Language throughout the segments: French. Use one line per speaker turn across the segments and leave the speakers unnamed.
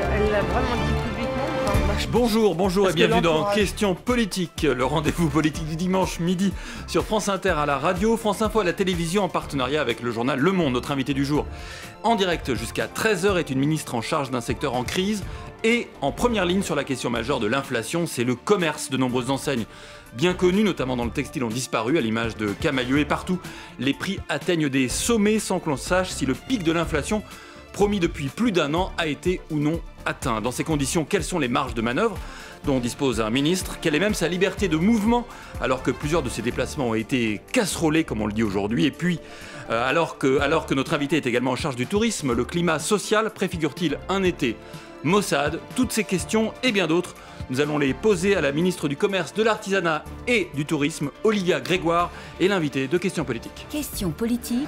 elle l'a vraiment dit publiquement. Bah,
bonjour, bonjour et bienvenue dans Question politique. le rendez-vous politique du dimanche midi sur France Inter à la radio, France Info à la télévision en partenariat avec le journal Le Monde, notre invité du jour. En direct jusqu'à 13h est une ministre en charge d'un secteur en crise et en première ligne sur la question majeure de l'inflation, c'est le commerce. De nombreuses enseignes bien connues, notamment dans le textile, ont disparu, à l'image de Camailleux et partout. Les prix atteignent des sommets sans que l'on sache si le pic de l'inflation promis depuis plus d'un an a été ou non atteint. Dans ces conditions, quelles sont les marges de manœuvre dont dispose un ministre, quelle est même sa liberté de mouvement, alors que plusieurs de ses déplacements ont été casserolés, comme on le dit aujourd'hui, et puis, euh, alors, que, alors que notre invité est également en charge du tourisme, le climat social préfigure-t-il un été Mossad, toutes ces questions et bien d'autres, nous allons les poser à la ministre du Commerce, de l'Artisanat et du Tourisme, Olivia Grégoire, et l'invité de Questions Politiques.
Questions Politiques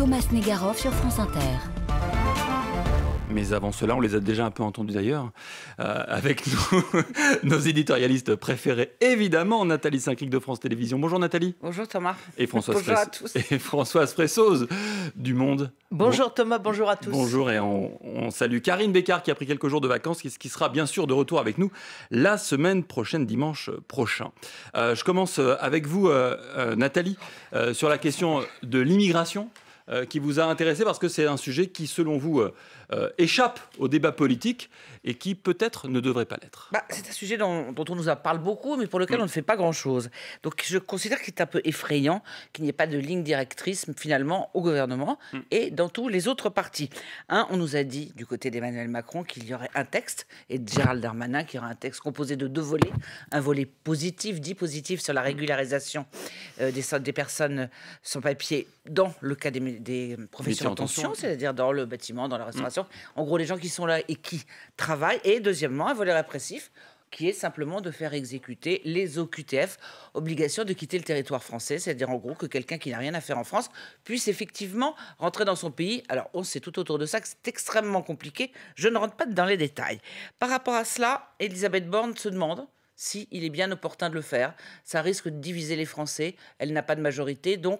Thomas Negaroff sur France Inter.
Mais avant cela, on les a déjà un peu entendus d'ailleurs, euh, avec nos éditorialistes préférés, évidemment, Nathalie Saint-Cric de France Télévisions. Bonjour Nathalie. Bonjour Thomas. Et Françoise bonjour Et Françoise Fressoz du Monde. Bonjour
Thomas, bonjour à tous. Bonjour
et on, salue Karine Bécard qui a pris quelques jours de vacances, qui, qui sera bien sûr de retour avec nous la semaine prochaine, dimanche prochain. Euh, je commence euh, avec vous, Nathalie, sur la question de l'immigration. Euh, qui vous a intéressé parce que c'est un sujet qui, selon vous, euh, euh, échappe au débat politique et qui peut-être ne devrait pas l'être
bah, C'est un sujet dont, on nous en parle beaucoup, mais pour lequel on ne fait pas grand-chose. Donc je considère qu'il est un peu effrayant qu'il n'y ait pas de ligne directrice finalement au gouvernement mm. et dans tous les autres partis. Un, hein, on nous a dit du côté d'Emmanuel Macron qu'il y aurait un texte et de Gérald Darmanin qu'il y aurait un texte composé de deux volets. Un volet positif, dit positif sur la mm. régularisation euh, des, des personnes sans papier dans le cas des, des professions en tension, c'est-à-dire dans le bâtiment, dans la restauration. Mm. En gros, les gens qui sont là et qui travaillent travail. Et deuxièmement, un volet répressif qui est simplement de faire exécuter les OQTF, obligation de quitter le territoire français, c'est-à-dire en gros que quelqu'un qui n'a rien à faire en France puisse effectivement rentrer dans son pays. Alors on sait tout autour de ça que c'est extrêmement compliqué, je ne rentre pas dans les détails. Par rapport à cela, Elisabeth Borne se demande si est bien opportun de le faire. Ça risque de diviser les Français, elle n'a pas de majorité, donc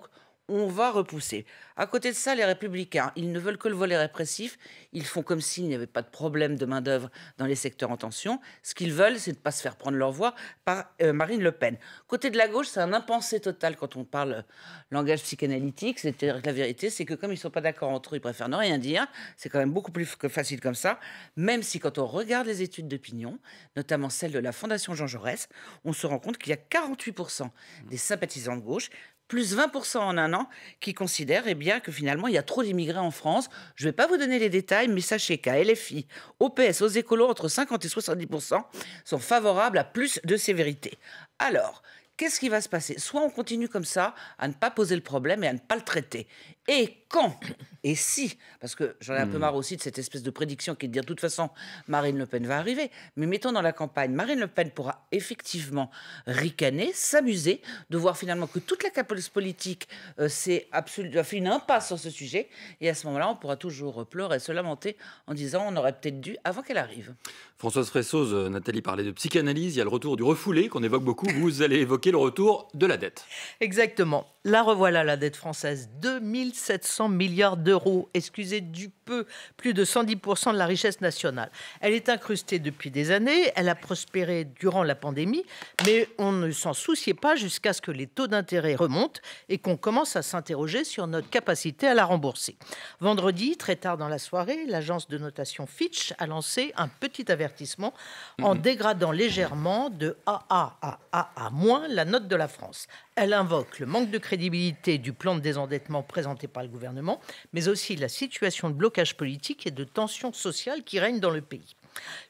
on va repousser. À côté de ça, les républicains, ils ne veulent que le volet répressif. Ils font comme s'il n'y avait pas de problème de main-d'œuvre dans les secteurs en tension. Ce qu'ils veulent, c'est de ne pas se faire prendre leur voix par euh, Marine Le Pen. Côté de la gauche, c'est un impensé total quand on parle euh, langage psychanalytique. cest la vérité, c'est que comme ils ne sont pas d'accord entre eux, ils préfèrent ne rien dire. C'est quand même beaucoup plus facile comme ça. Même si, quand on regarde les études d'opinion, notamment celle de la Fondation Jean Jaurès, on se rend compte qu'il y a 48% des sympathisants de gauche plus 20% en un an, qui considèrent eh bien, que finalement, il y a trop d'immigrés en France. Je ne vais pas vous donner les détails, mais sachez qu'à LFI, au PS, aux écolos, entre 50 et 70% sont favorables à plus de sévérité. Alors, qu'est-ce qui va se passer Soit on continue comme ça à ne pas poser le problème et à ne pas le traiter et quand et si Parce que j'en ai un peu hmm. marre aussi de cette espèce de prédiction qui est de dire de toute façon Marine Le Pen va arriver. Mais mettons dans la campagne, Marine Le Pen pourra effectivement ricaner, s'amuser, de voir finalement que toute la capolice politique euh, a fait une impasse sur ce sujet. Et à ce moment-là, on pourra toujours pleurer et se lamenter en disant on aurait peut-être dû avant qu'elle arrive.
Françoise Fressoz, euh, Nathalie parlait de psychanalyse, il y a le retour du refoulé qu'on évoque beaucoup. Vous allez évoquer le retour de la dette.
Exactement. La revoilà la dette française 2000 700 milliards d'euros. Excusez du plus de 110% de la richesse nationale. Elle est incrustée depuis des années, elle a prospéré durant la pandémie, mais on ne s'en souciait pas jusqu'à ce que les taux d'intérêt remontent et qu'on commence à s'interroger sur notre capacité à la rembourser. Vendredi, très tard dans la soirée, l'agence de notation Fitch a lancé un petit avertissement en dégradant légèrement de AA à moins la note de la France. Elle invoque le manque de crédibilité du plan de désendettement présenté par le gouvernement, mais aussi la situation de blocage politique et de tensions sociales qui règnent dans le pays.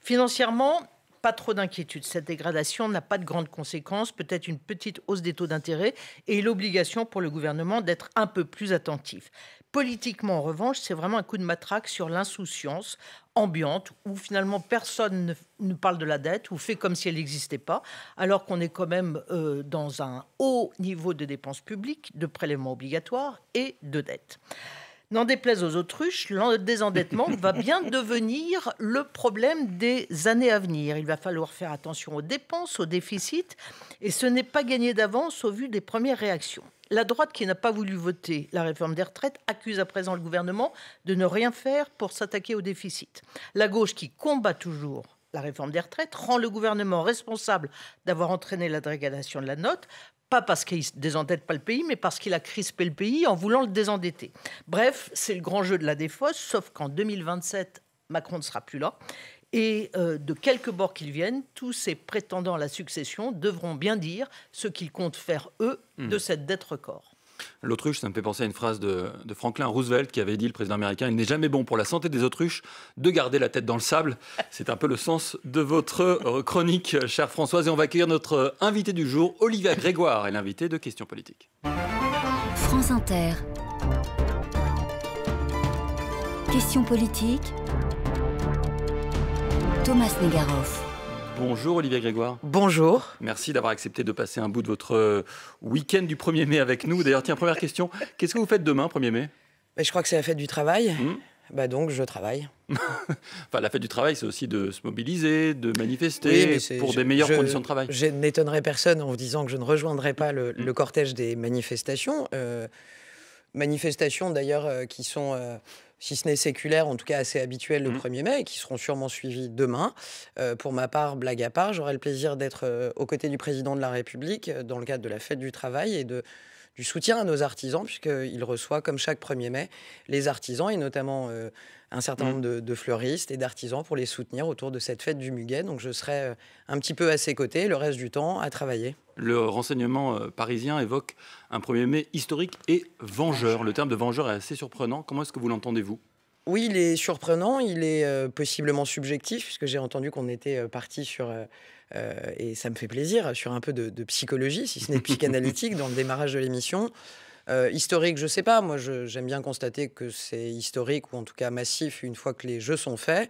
Financièrement, pas trop d'inquiétude. Cette dégradation n'a pas de grandes conséquences, peut-être une petite hausse des taux d'intérêt et l'obligation pour le gouvernement d'être un peu plus attentif. Politiquement, en revanche, c'est vraiment un coup de matraque sur l'insouciance ambiante où finalement personne ne, parle de la dette ou fait comme si elle n'existait pas, alors qu'on est quand même euh, dans un haut niveau de dépenses publiques, de prélèvements obligatoires et de dette. N'en déplaise aux autruches, le désendettement va bien devenir le problème des années à venir. Il va falloir faire attention aux dépenses, aux déficits, et ce n'est pas gagné d'avance au vu des premières réactions. La droite qui n'a pas voulu voter la réforme des retraites accuse à présent le gouvernement de ne rien faire pour s'attaquer au déficit. La gauche qui combat toujours la réforme des retraites rend le gouvernement responsable d'avoir entraîné la dégradation de la note pas parce qu'il désendette pas le pays, mais parce qu'il a crispé le pays en voulant le désendetter. Bref, c'est le grand jeu de la défausse, sauf qu'en 2027, Macron ne sera plus là. Et euh, de quelque bord qu'il vienne, tous ces prétendants à la succession devront bien dire ce qu'ils comptent faire, eux, de hmm. cette dette record.
L'autruche, ça me fait penser à une phrase de, Franklin Roosevelt qui avait dit, le président américain, il n'est jamais bon pour la santé des autruches de garder la tête dans le sable. C'est un peu le sens de votre chronique, chère Françoise. Et on va accueillir notre invité du jour, Olivier Grégoire, et l'invité de Questions politiques.
France Inter. Questions politiques. Thomas Negaroff.
Bonjour Olivier Grégoire. Bonjour. Merci d'avoir accepté de passer un bout de votre euh, week-end du 1er mai avec nous. D'ailleurs, tiens, première question, qu'est-ce que vous faites demain, 1er mai
bah, Je crois que c'est la fête du travail. Hmm bah donc je travaille.
enfin, la fête du travail, c'est aussi de se mobiliser, de manifester pour des meilleures conditions de travail. Je
n'étonnerai personne en vous disant que je ne rejoindrai pas le, cortège des manifestations. Euh, manifestations d'ailleurs euh, qui sont si ce n'est séculaire, en tout cas assez habituel le 1er mmh. mai, qui seront sûrement suivis demain. Euh, pour ma part, blague à part, j'aurai le plaisir d'être euh, aux côtés du président de la République euh, dans le cadre de la fête du travail et de du soutien à nos artisans, puisqu'il reçoit, comme chaque 1er mai, les artisans et notamment euh, un certain mm. nombre de, de fleuristes et d'artisans pour les soutenir autour de cette fête du muguet. Donc je serai euh, un petit peu à ses côtés le reste du temps à travailler.
Le renseignement euh, parisien évoque un 1er mai historique et vengeur. Le terme de vengeur est assez surprenant. Comment est-ce que vous l'entendez-vous
oui, il est surprenant, il est euh, possiblement subjectif, puisque j'ai entendu qu'on était euh, parti sur, euh, et ça me fait plaisir, sur un peu de, de psychologie, si ce n'est psychanalytique, dans le démarrage de l'émission. historique, je ne sais pas, moi j'aime bien constater que c'est historique, ou en tout cas massif, une fois que les jeux sont faits.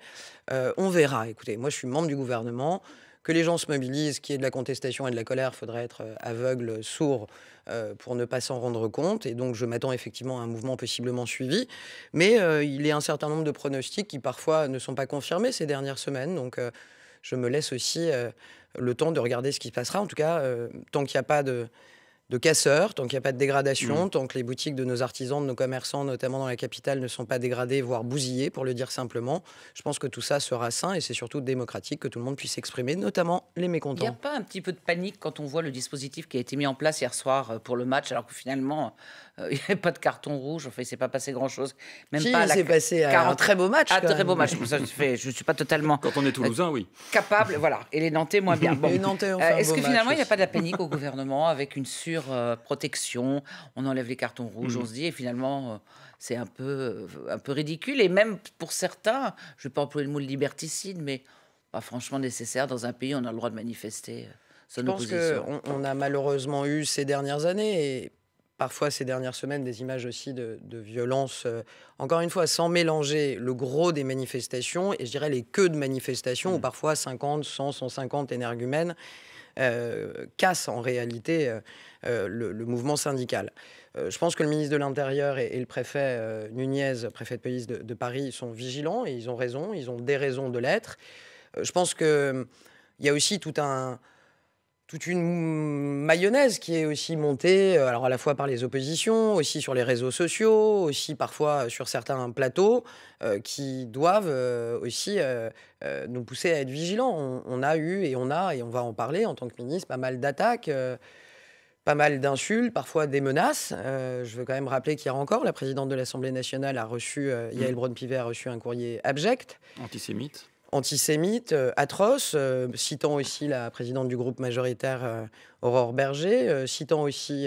on verra, écoutez, moi je suis membre du gouvernement, que les gens se mobilisent, qu'il y ait de la contestation et de la colère, faudrait être euh, aveugle, sourd euh, pour ne pas s'en rendre compte. Et donc, je m'attends effectivement à un mouvement possiblement suivi. Mais euh, il y a un certain nombre de pronostics qui parfois ne sont pas confirmés ces dernières semaines. Donc, je me laisse aussi le temps de regarder ce qui se passera. En tout cas, tant qu'il n'y a pas de de casseurs, tant qu'il n'y a pas de dégradation, mmh. tant que les boutiques de nos artisans, de nos commerçants, notamment dans la capitale, ne sont pas dégradées, voire bousillées, pour le dire simplement. Je pense que tout ça sera sain et c'est surtout démocratique que tout le monde puisse s'exprimer, notamment les mécontents. Il n'y a
pas un petit peu de panique quand on voit le dispositif qui a été mis en place hier soir euh, pour le match, alors que finalement, euh, il n'y avait pas de carton rouge. en il s'est pas passé grand-chose. Même pas il passé un très beau match. Ah, un très beau match. Ça, je ne suis pas totalement. Quand on est toulousain, oui. Euh, capable, voilà. Et les Nantais, moins bien. Bon. Euh, est-ce que finalement, il n'y a pas de la panique au gouvernement avec une surprotection On enlève les cartons rouges, mm. on se dit, et finalement c'est un peu, un peu ridicule. Et même pour certains, je ne vais pas employer le mot liberticide, mais pas franchement nécessaire. Dans un pays, on a le droit de manifester. Son je pense qu'on on
a malheureusement eu ces dernières années, et parfois ces dernières semaines des images aussi de, violence, euh, encore une fois, sans mélanger le gros des manifestations et je dirais les queues de manifestations où mm. parfois 50, 100, 150 énergumènes euh, cassent en réalité euh, le, mouvement syndical. je pense que le ministre de l'Intérieur et, le préfet Nunez, préfet de police de, Paris, sont vigilants et ils ont raison, ils ont des raisons de l'être. je pense qu'il hum, il y a aussi tout un toute une mayonnaise qui est aussi montée, euh, alors à la fois par les oppositions, aussi sur les réseaux sociaux, aussi parfois sur certains plateaux, euh, qui doivent euh, aussi nous pousser à être vigilants. On, a eu et on a, et on va en parler en tant que ministre, pas mal d'attaques, pas mal d'insultes, parfois des menaces. je veux quand même rappeler qu'hier encore, la présidente de l'Assemblée nationale a reçu, mm. Yael Braun-Pivet a reçu un courrier abject. Antisémite antisémites, atroces, euh, atroce, euh, citant aussi la présidente du groupe majoritaire euh, Aurore Berger, citant aussi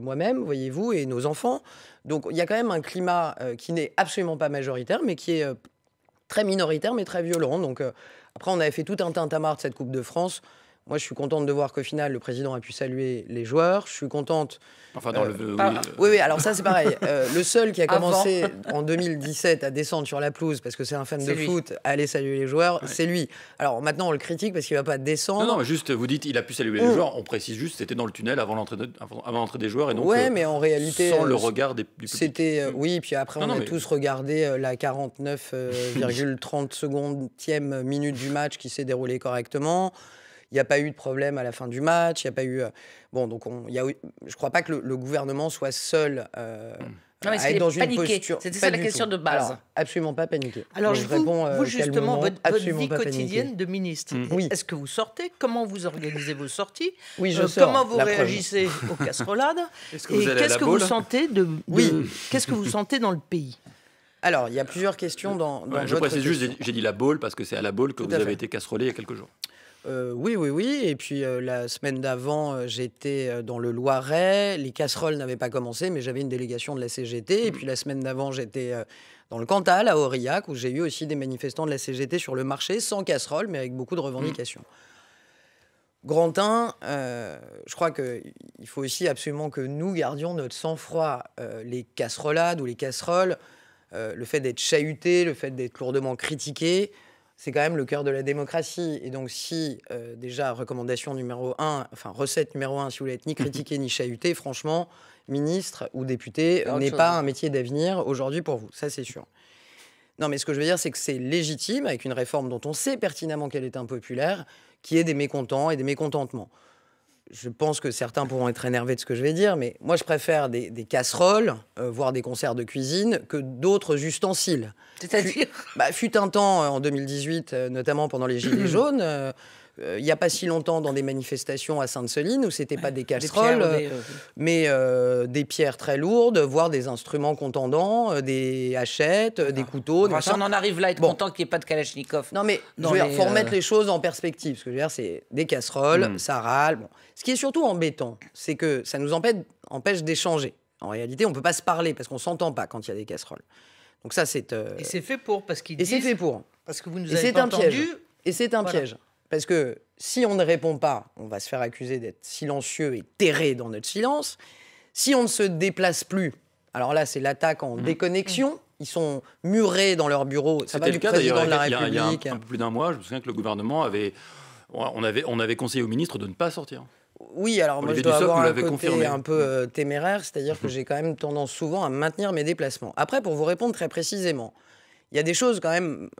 moi-même, voyez-vous, et nos enfants. Donc il y a quand même un climat qui n'est absolument pas majoritaire, mais qui est très minoritaire, mais très violent. Donc après, on avait fait tout un tintamarre de cette Coupe de France. Moi, je suis contente de voir qu'au final, le président a pu saluer les joueurs. Je suis contente.
Enfin, dans le. Euh, oui,
oui, alors ça, c'est pareil. Euh, le seul qui a commencé en 2017 à descendre sur la pelouse parce que c'est un fan de foot, à aller saluer les joueurs, c'est lui. Alors maintenant, on le critique parce qu'il va pas descendre. Non, non, mais
juste, vous dites, il a pu saluer les joueurs. On précise juste, c'était dans le tunnel avant l'entrée des joueurs et donc. Euh, mais en réalité. Sans le regard du C'était mm. oui, puis après on a tous
regardé la 49,30 secondième minute du match qui s'est déroulée correctement. Il n'y a pas eu de problème à la fin du match. Il n'y a pas eu. Euh, bon, donc on, a, je ne crois pas que le, gouvernement soit seul. Euh,
à être dans une C'était
ça la question de base. absolument pas paniqué. Alors, je vous, réponds, euh, vous justement, votre, vie quotidienne
de ministre, mm. est-ce que vous sortez Comment vous organisez vos sorties Oui, je Comment vous réagissez
aux casserolades Et qu'est-ce que vous sentez de, oui. Qu'est-ce que vous sentez dans le pays alors, il y a plusieurs questions dans. je précise juste, j'ai
dit la boule parce que c'est à la boule que vous avez été casserolé il y a quelques jours.
Euh, oui, oui, oui. Et puis euh, la semaine d'avant, euh, j'étais dans le Loiret. Les casseroles n'avaient pas commencé, mais j'avais une délégation de la CGT. Et mmh. puis la semaine d'avant, j'étais dans le Cantal, à Aurillac, où j'ai eu aussi des manifestants de la CGT sur le marché, sans casseroles, mais avec beaucoup de revendications. Mmh. Grand Grantin, je crois qu'il faut aussi absolument que nous gardions notre sang-froid. les casserolades ou les casseroles, le fait d'être chahuté, le fait d'être lourdement critiqué, c'est quand même le cœur de la démocratie. Et donc, si, euh, déjà, recommandation numéro un, enfin, recette numéro un, si vous voulez être ni critiqué ni chahuté, franchement, ministre ou député n'est pas hein. un métier d'avenir aujourd'hui pour vous. Ça, c'est sûr. Non, mais ce que je veux dire, c'est que c'est légitime, avec une réforme dont on sait pertinemment qu'elle est impopulaire, qui est des mécontents et des mécontentements je pense que certains pourront être énervés de ce que je vais dire, mais moi je préfère des, casseroles, euh, voire des concerts de cuisine, que d'autres ustensiles. C'est-à-dire bah, Fut un temps, euh, en 2018, euh, notamment pendant les Gilets jaunes, euh, il n'y a pas si longtemps dans des manifestations à Sainte-Soline où c'était pas des casseroles, euh, mais euh, des pierres très lourdes, voire des instruments contendants, des hachettes, des ah. couteaux. on en
arrive là, être content qu'il n'y ait pas de Kalachnikov. Non, mais il faut remettre les
choses en perspective. Ce que je veux dire, c'est des casseroles, hmm. ça râle. Bon. Ce qui est surtout embêtant, c'est que ça nous empêche, d'échanger. En réalité, on ne peut pas se parler parce qu'on ne s'entend pas quand il y a des casseroles. Donc ça, c'est. Et c'est fait
pour, parce qu'ils Et c'est fait pour. Parce que vous nous avez entendu.
Et c'est un piège. Parce que si on ne répond pas, on va se faire accuser d'être silencieux et terré dans notre silence. Si on ne se déplace plus, alors là, c'est l'attaque en mm. déconnexion. Ils sont murés dans leur bureau. Ça va du cas, président de la République. Il y a, un,
peu plus d'un mois, je me souviens que le gouvernement avait on, avait, on avait conseillé au ministre de ne pas sortir.
Oui, alors moi je dois avoir un côté un peu mm. euh, téméraire, c'est-à-dire que j'ai quand même tendance souvent à maintenir mes déplacements. Après, pour vous répondre très précisément, il y a des choses quand même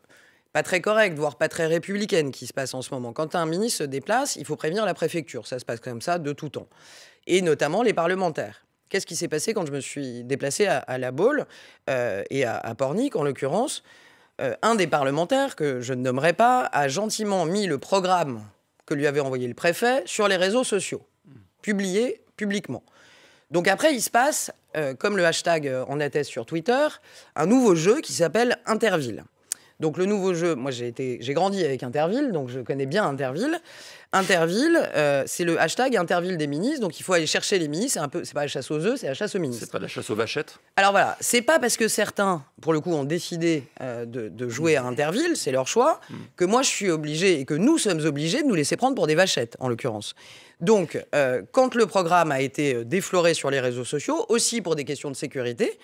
pas très correcte, voire pas très républicaine qui se passe en ce moment. Quand un ministre se déplace, il faut prévenir la préfecture. Ça se passe comme ça de tout temps. Et notamment les parlementaires. Qu'est-ce qui s'est passé quand je me suis déplacé à, La Baule euh, et à, Pornic, en l'occurrence euh, Un des parlementaires, que je ne nommerai pas, a gentiment mis le programme que lui avait envoyé le préfet sur les réseaux sociaux, publié publiquement. Donc après, il se passe, euh, comme le hashtag en atteste sur Twitter, un nouveau jeu qui s'appelle Interville. Donc le nouveau jeu, moi j'ai été, j'ai grandi avec Interville, donc je connais bien Interville. Interville, euh, c'est le hashtag Interville des ministres, donc il faut aller chercher les ministres. C'est un peu, c'est pas la chasse aux œufs, c'est la chasse aux ministres. C'est pas la chasse aux vachettes. Alors voilà, c'est pas parce que certains, pour le coup, ont décidé euh, de, jouer à Interville, c'est leur choix, mm. que moi je suis obligé et que nous sommes obligés de nous laisser prendre pour des vachettes, en l'occurrence. Donc, euh, quand le programme a été défloré sur les réseaux sociaux, aussi pour des questions de sécurité,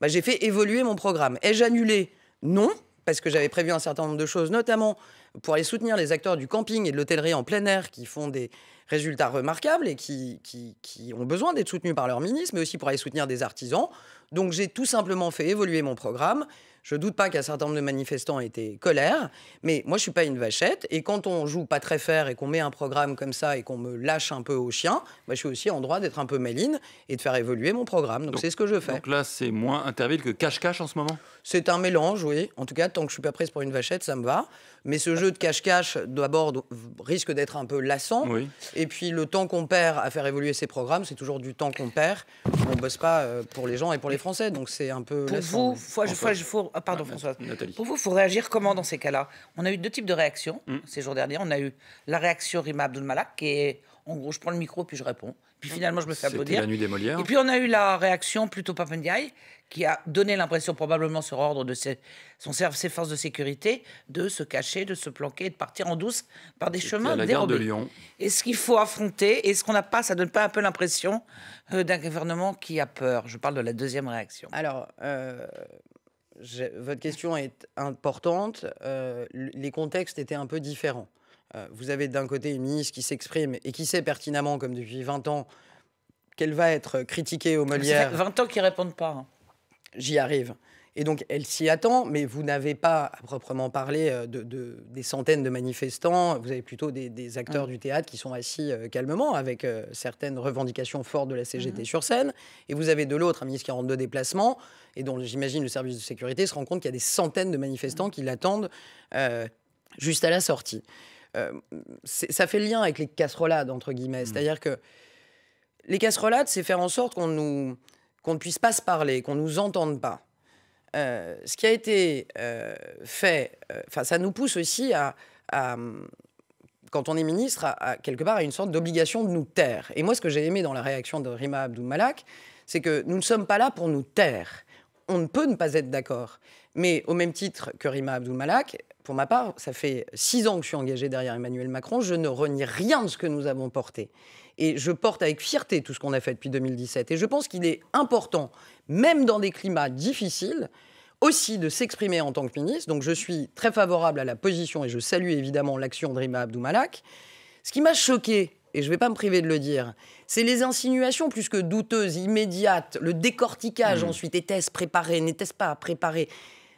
bah, j'ai fait évoluer mon programme. Ai-je annulé Non parce que j'avais prévu un certain nombre de choses, notamment pour aller soutenir les acteurs du camping et de l'hôtellerie en plein air qui font des résultats remarquables et qui, ont besoin d'être soutenus par leur ministre, mais aussi pour aller soutenir des artisans. Donc j'ai tout simplement fait évoluer mon programme. Je doute pas qu'un certain nombre de manifestants aient été colères. mais moi, je suis pas une vachette. Et quand on joue pas très fer et qu'on met un programme comme ça et qu'on me lâche un peu au chien, bah, je suis aussi en droit d'être un peu méline et de faire évoluer mon programme. Donc, c'est ce que je fais. Donc
là, c'est moins Interville que cache-cache en ce
moment C'est un mélange, oui. En tout cas, tant que je suis pas prise pour une vachette, ça me va. Mais ce jeu de cache-cache, d'abord, risque d'être un peu lassant. Et puis, le temps qu'on perd à faire évoluer ses programmes, c'est toujours du temps qu'on perd. On bosse pas euh, pour les gens et pour les Français, donc c'est un peu. lassant, vous,
je, faut, ah, pardon, François. Pour vous, il faut réagir comment dans ces cas-là On a eu deux types de réactions mm. ces jours derniers. On a eu la réaction Rima malak qui est en gros, je prends le micro puis je réponds. Puis mm. finalement, je me fais applaudir. Et puis on a eu la réaction plutôt Papendiaï, qui a donné l'impression, probablement sur ordre de ses, son, ses forces de sécurité, de se cacher, de se planquer, de partir en douce par des chemins de Lyon. Est-ce qu'il faut affronter Est-ce qu'on n'a pas, ça donne pas un peu l'impression euh, d'un gouvernement qui a peur Je parle
de la deuxième réaction. Alors, euh, votre question est importante. Euh, les contextes étaient un peu différents. Euh, vous avez d'un côté une ministre qui s'exprime et qui sait pertinemment, comme depuis 20 ans, qu'elle va être critiquée au Molière. Ça 20 ans qu'ils répondent pas. Hein. J'y arrive. Et donc, elle s'y attend, mais vous n'avez pas, à proprement parler, euh, des centaines de manifestants. Vous avez plutôt des, acteurs mmh. du théâtre qui sont assis euh, calmement, avec euh, certaines revendications fortes de la CGT mmh. sur scène. Et vous avez de l'autre un ministre qui en deux déplacements, et dont j'imagine le service de sécurité se rend compte qu'il y a des centaines de manifestants mmh. qui l'attendent juste à la sortie. ça fait lien avec les casserolades, entre guillemets. C'est-à-dire que les casserolades, c'est faire en sorte qu'on qu'on ne puisse pas se parler, qu'on ne nous entende pas. Euh, ce qui a été euh, fait, euh, enfin, ça nous pousse aussi à, quand on est ministre, à, quelque part à une sorte d'obligation de nous taire. Et moi, ce que j'ai aimé dans la réaction de Rima Malak, c'est que nous ne sommes pas là pour nous taire. On ne peut ne pas être d'accord. Mais au même titre que Rima Malak, pour ma part, ça fait six ans que je suis engagée derrière Emmanuel Macron, je ne renie rien de ce que nous avons porté. Et je porte avec fierté tout ce qu'on a fait depuis 2017. Et je pense qu'il est important même dans des climats difficiles, aussi de s'exprimer en tant que ministre. Donc je suis très favorable à la position et je salue évidemment l'action de Rima Malak. Ce qui m'a choqué, et je ne vais pas me priver de le dire, c'est les insinuations plus que douteuses, immédiates, le décortiquage mmh. ensuite, était-ce préparé, n'était-ce pas préparé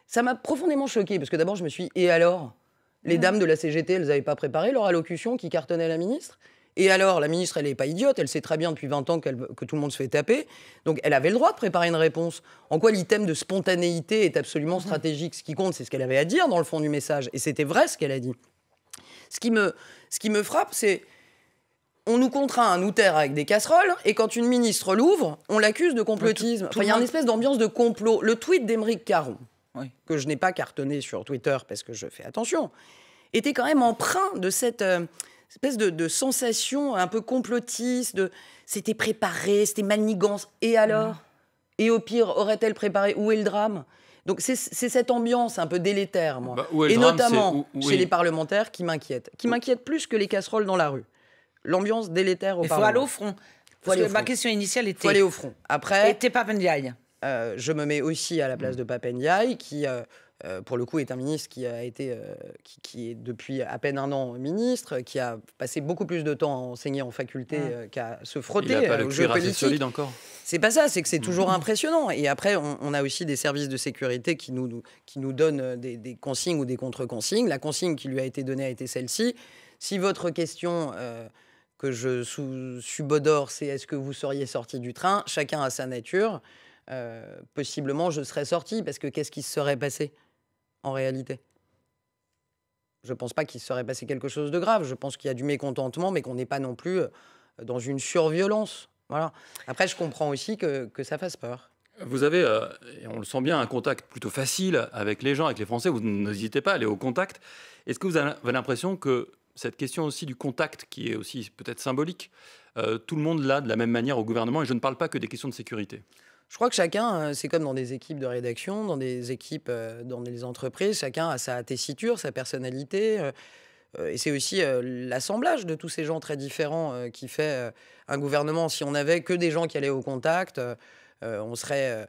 Ça m'a profondément choqué parce que d'abord je me suis et alors les mmh. dames de la CGT, elles n'avaient pas préparé leur allocution qui cartonnait la ministre et alors, la ministre, elle n'est pas idiote, elle sait très bien depuis 20 ans que tout le monde se fait taper. Donc, elle avait le droit de préparer une réponse. En quoi l'item de spontanéité est absolument mhm. stratégique Ce qui compte, c'est ce qu'elle avait à dire dans le fond du message. Et c'était vrai ce qu'elle a dit. Ce qui me, ce qui me frappe, c'est on nous contraint à nous taire avec des casseroles, et quand une ministre l'ouvre, on l'accuse de complotisme. Il y a une espèce d'ambiance de complot. Le tweet d'Émeric Caron, que je n'ai pas cartonné sur Twitter parce que je fais attention, était quand même empreint de cette, euh, espèce de, sensation un peu complotiste, de c'était préparé, c'était manigance, et alors Et au pire, aurait-elle préparé Où est le drame donc c'est cette ambiance un peu délétère, moi, bah, et notamment chez les parlementaires qui m'inquiète, qui m'inquiète plus que les casseroles dans la rue. L'ambiance délétère au Il faut aller au front. Parce que ma question initiale était. Faut aller au front. Après. Et t'es pas je me mets aussi à la place mm. de Papendiaï, qui euh, euh, pour le coup, est un ministre qui a été, euh, qui, est depuis à peine un an ministre, qui a passé beaucoup plus de temps à enseigner en faculté euh, qu'à se frotter. Il pas le solide encore. C'est pas ça, c'est que c'est mm. toujours impressionnant. Et après, on, a aussi des services de sécurité qui nous, qui nous donnent des, consignes ou des contre-consignes. La consigne qui lui a été donnée a été celle-ci. Si votre question que je subodore, c'est est-ce que vous seriez sorti du train Chacun a sa nature. possiblement je serais sorti parce que qu'est-ce qui se serait passé en réalité. Je ne pense pas qu'il serait passé quelque chose de grave. Je pense qu'il y a du mécontentement, mais qu'on n'est pas non plus euh, dans une surviolence. Voilà. Après, je comprends aussi que, ça fasse peur.
Vous avez, euh, et on le sent bien, un contact plutôt facile avec les gens, avec les Français. Vous n'hésitez pas à aller au contact. Est-ce que vous avez l'impression que cette question aussi du contact, qui est aussi peut-être symbolique, euh, tout le monde l'a de la même manière au gouvernement Et je ne parle pas que des questions de sécurité.
Je crois que chacun, euh, c'est comme dans des équipes de rédaction, dans des équipes, euh, dans des entreprises, chacun a sa tessiture, sa personnalité. Euh, et c'est aussi l'assemblage de tous ces gens très différents qui fait un gouvernement. Si on n'avait que des gens qui allaient au contact, on serait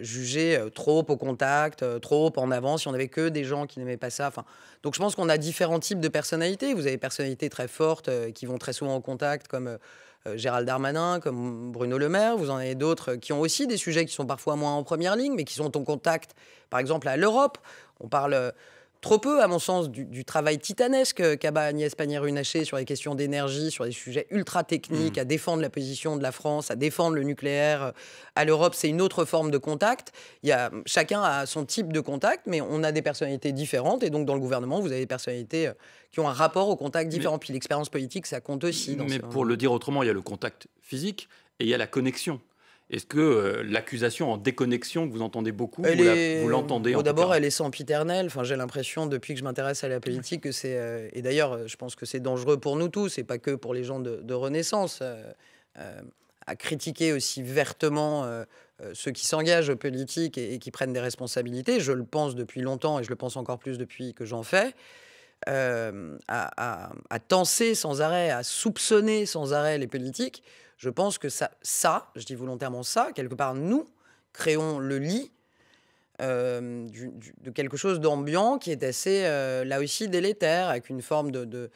jugé trop au contact, trop en avant, si on n'avait que des gens qui n'aimaient pas ça. Enfin, donc je pense qu'on a différents types de personnalités. Vous avez des personnalités très fortes qui vont très souvent au contact, comme euh, Gérald Darmanin, comme Bruno Le Maire, vous en avez d'autres qui ont aussi des sujets qui sont parfois moins en première ligne, mais qui sont en contact, par exemple, à l'Europe. On parle euh, trop peu, à mon sens, du, travail titanesque qu'a Agnès Pannier-Runacher sur les questions d'énergie, sur les sujets ultra techniques, mm. à défendre la position de la France, à défendre le nucléaire euh, à l'Europe. C'est une autre forme de contact. Il y a, chacun a son type de contact, mais on a des personnalités différentes. Et donc, dans le gouvernement, vous avez des personnalités euh, qui ont un rapport au contact différent. Puis l'expérience politique, ça compte aussi. Dans mais pour
le dire autrement, il y a le contact physique et il y a la connexion. Est-ce que euh, l'accusation en déconnexion que vous entendez beaucoup, vous, l'entendez D'abord, elle
est sempiternelle. Enfin, j'ai l'impression, depuis que je m'intéresse à la politique, que c'est. Euh, et d'ailleurs, euh, je pense que c'est dangereux pour nous tous, et pas que pour les gens de, Renaissance, à critiquer aussi vertement ceux qui s'engagent aux politiques et, qui prennent des responsabilités. Je le pense depuis longtemps, et je le pense encore plus depuis que j'en fais. à, tenser à tancer sans arrêt, à soupçonner sans arrêt les politiques, je pense que ça, ça, je dis volontairement ça, quelque part, nous créons le lit euh, de quelque chose d'ambiant qui est assez, euh, là aussi, délétère, avec une forme de, de,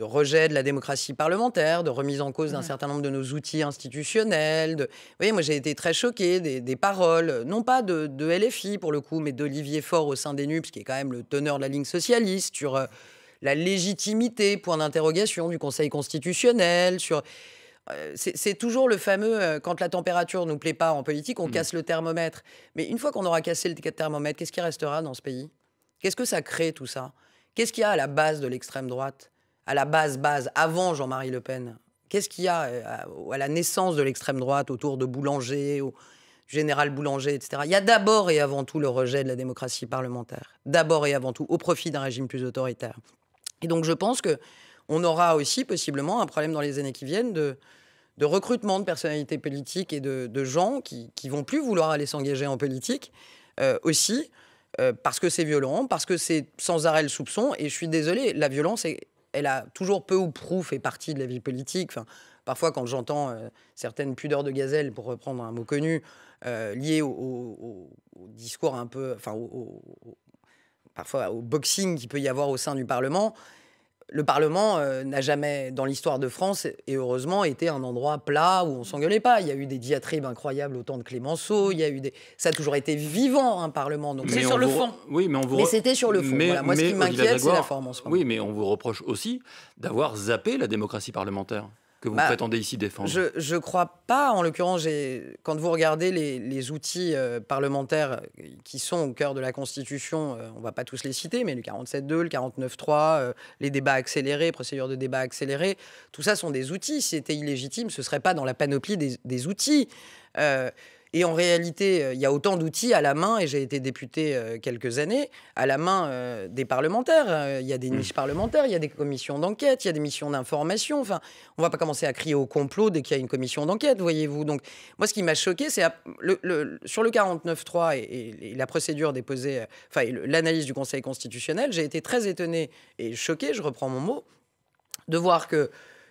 rejet de la démocratie parlementaire, de remise en cause d'un certain nombre de nos outils institutionnels. De... Vous voyez, moi, j'ai été très choqué des, paroles, non pas de, LFI pour le coup, mais d'Olivier Faure au sein des NUPS, qui est quand même le teneur de la ligne socialiste, sur. Euh, la légitimité, point d'interrogation, du Conseil constitutionnel, sur euh, c'est toujours le fameux euh, quand la température nous plaît pas en politique, on mmh. casse le thermomètre. Mais une fois qu'on aura cassé le thermomètre, qu'est-ce qui restera dans ce pays Qu'est-ce que ça crée tout ça Qu'est-ce qu'il y a à la base de l'extrême droite À la base base avant Jean-Marie Le Pen Qu'est-ce qu'il y a euh, à, la naissance de l'extrême droite autour de Boulanger ou Général Boulanger, etc. Il y a d'abord et avant tout le rejet de la démocratie parlementaire, d'abord et avant tout au profit d'un régime plus autoritaire. Et donc je pense que on aura aussi possiblement un problème dans les années qui viennent de, recrutement de personnalités politiques et de, gens qui, ne vont plus vouloir aller s'engager en politique euh, aussi euh, parce que c'est violent, parce que c'est sans arrêt le soupçon. Et je suis désolé, la violence, elle a toujours peu ou prou fait partie de la vie politique. parfois, quand j'entends euh, certaines pudeurs de gazelle, pour reprendre un mot connu, liées au, discours un peu, enfin, parfois au boxing qui peut y avoir au sein du Parlement, le Parlement euh, n'a jamais, dans l'histoire de France, et heureusement, été un endroit plat où on s'engueulait pas. Il y a eu des diatribes incroyables au temps de Clémenceau. Il y a eu des... Ça a toujours été vivant, un Parlement. c'est sur le fond.
mais on vous. c'était sur le fond. Moi, ce qui m'inquiète, c'est la forme en ce moment. Oui, mais on vous reproche aussi d'avoir zappé la démocratie parlementaire que vous bah, prétendez ici défendre
Je ne crois pas. En l'occurrence, quand vous regardez les, outils euh, parlementaires qui sont au cœur de la Constitution, euh, on ne va pas tous les citer, mais le 47.2, le 49.3, euh, les débats accélérés, procédure de débat accélérés, tout ça sont des outils. Si c'était illégitime, ce ne serait pas dans la panoplie des outils. Et en réalité, euh, il y a autant d'outils à la main, et j'ai été député euh, quelques années, à la main euh, des parlementaires. Il y a des hmm. niches parlementaires, il y a des commissions d'enquête, il y a des missions d'information. Enfin, on ne va pas commencer à crier au complot dès qu'il y a une commission d'enquête, voyez-vous. Donc, moi, ce qui m'a choqué, c'est sur le 49.3 et, et, la procédure déposée, enfin, l'analyse du Conseil constitutionnel, j'ai été très étonné et choqué, je reprends mon mot, de voir que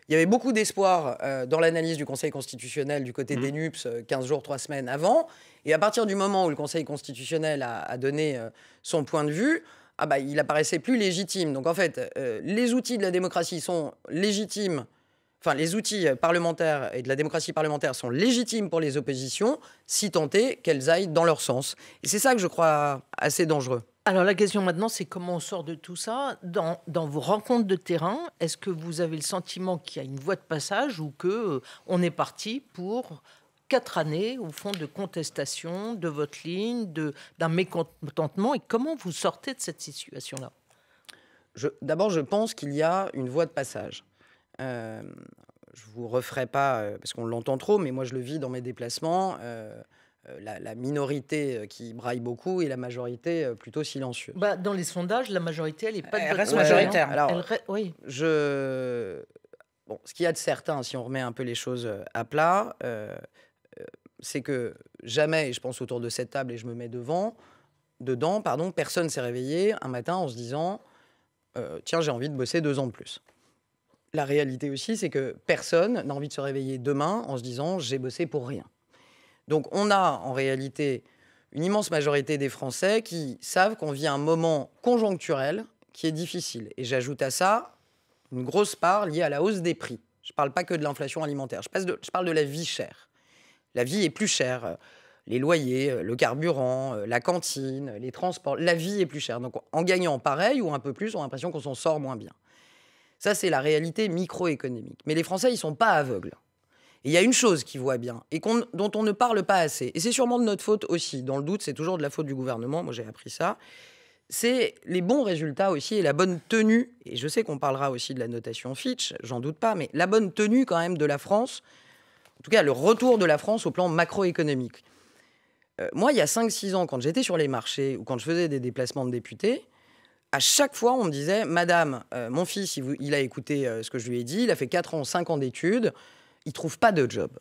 il y avait beaucoup d'espoir euh, dans l'analyse du Conseil constitutionnel du côté mhm. des NUPS 15 euh, jours, 3 semaines avant. Et à partir du moment où le Conseil constitutionnel a, donné euh, son point de vue, ah bah, il apparaissait plus légitime. Donc en fait, les outils de la démocratie sont légitimes, enfin les outils parlementaires et de la démocratie parlementaire sont légitimes pour les oppositions, si tant qu'elles aillent dans leur sens. Et c'est ça que je crois assez dangereux.
Alors la question maintenant, c'est comment on sort de tout ça dans, vos rencontres de terrain. Est-ce que vous avez le sentiment qu'il y a une voie de passage ou que euh, on est parti pour quatre années au fond de contestation de votre ligne, d'un mécontentement
Et comment vous sortez de cette situation-là D'abord, je pense qu'il y a une voie de passage. Euh, je vous referai pas euh, parce qu'on l'entend trop, mais moi je le vis dans mes déplacements. Euh, euh, la, minorité euh, qui braille beaucoup et la majorité euh, plutôt silencieuse.
Bah, dans les sondages, la majorité, elle est pas. Elle hein. majoritaire. alors,
oui. Je. Bon, ce qu'il y a de certain, si on remet un peu les choses à plat, c'est que jamais, et je pense autour de cette table et je me mets devant, dedans, pardon, personne s'est réveillé un matin en se disant tiens, j'ai envie de bosser deux ans de plus. La réalité aussi, c'est que personne n'a envie de se réveiller demain en se disant j'ai bossé pour rien. Donc on a en réalité une immense majorité des Français qui savent qu'on vit un moment conjoncturel qui est difficile. Et j'ajoute à ça une grosse part liée à la hausse des prix. Je ne parle pas que de l'inflation alimentaire, je, parle de la vie chère. La vie est plus chère. Euh, les loyers, euh, le carburant, euh, la cantine, les transports, la vie est plus chère. Donc en gagnant pareil ou un peu plus, on a l'impression qu'on s'en sort moins bien. Ça, c'est la réalité microéconomique. Mais les Français, ils ne sont pas aveugles il y a une chose qui voit bien et dont on ne parle pas assez. Et c'est sûrement de notre faute aussi. Dans le doute, c'est toujours de la faute du gouvernement. Moi, j'ai appris ça. C'est les bons résultats aussi et la bonne tenue. Et je sais qu'on parlera aussi de la notation Fitch, j'en doute pas, mais la bonne tenue quand même de la France. En tout cas, le retour de la France au plan macroéconomique. Euh, moi, il y a 5-6 ans, quand j'étais sur les marchés ou quand je faisais des déplacements de députés, à chaque fois, on me disait Madame, euh, mon fils, il, a écouté euh, ce que je lui ai dit, il a fait 4 ans, 5 ans d'études ils trouvent pas de job.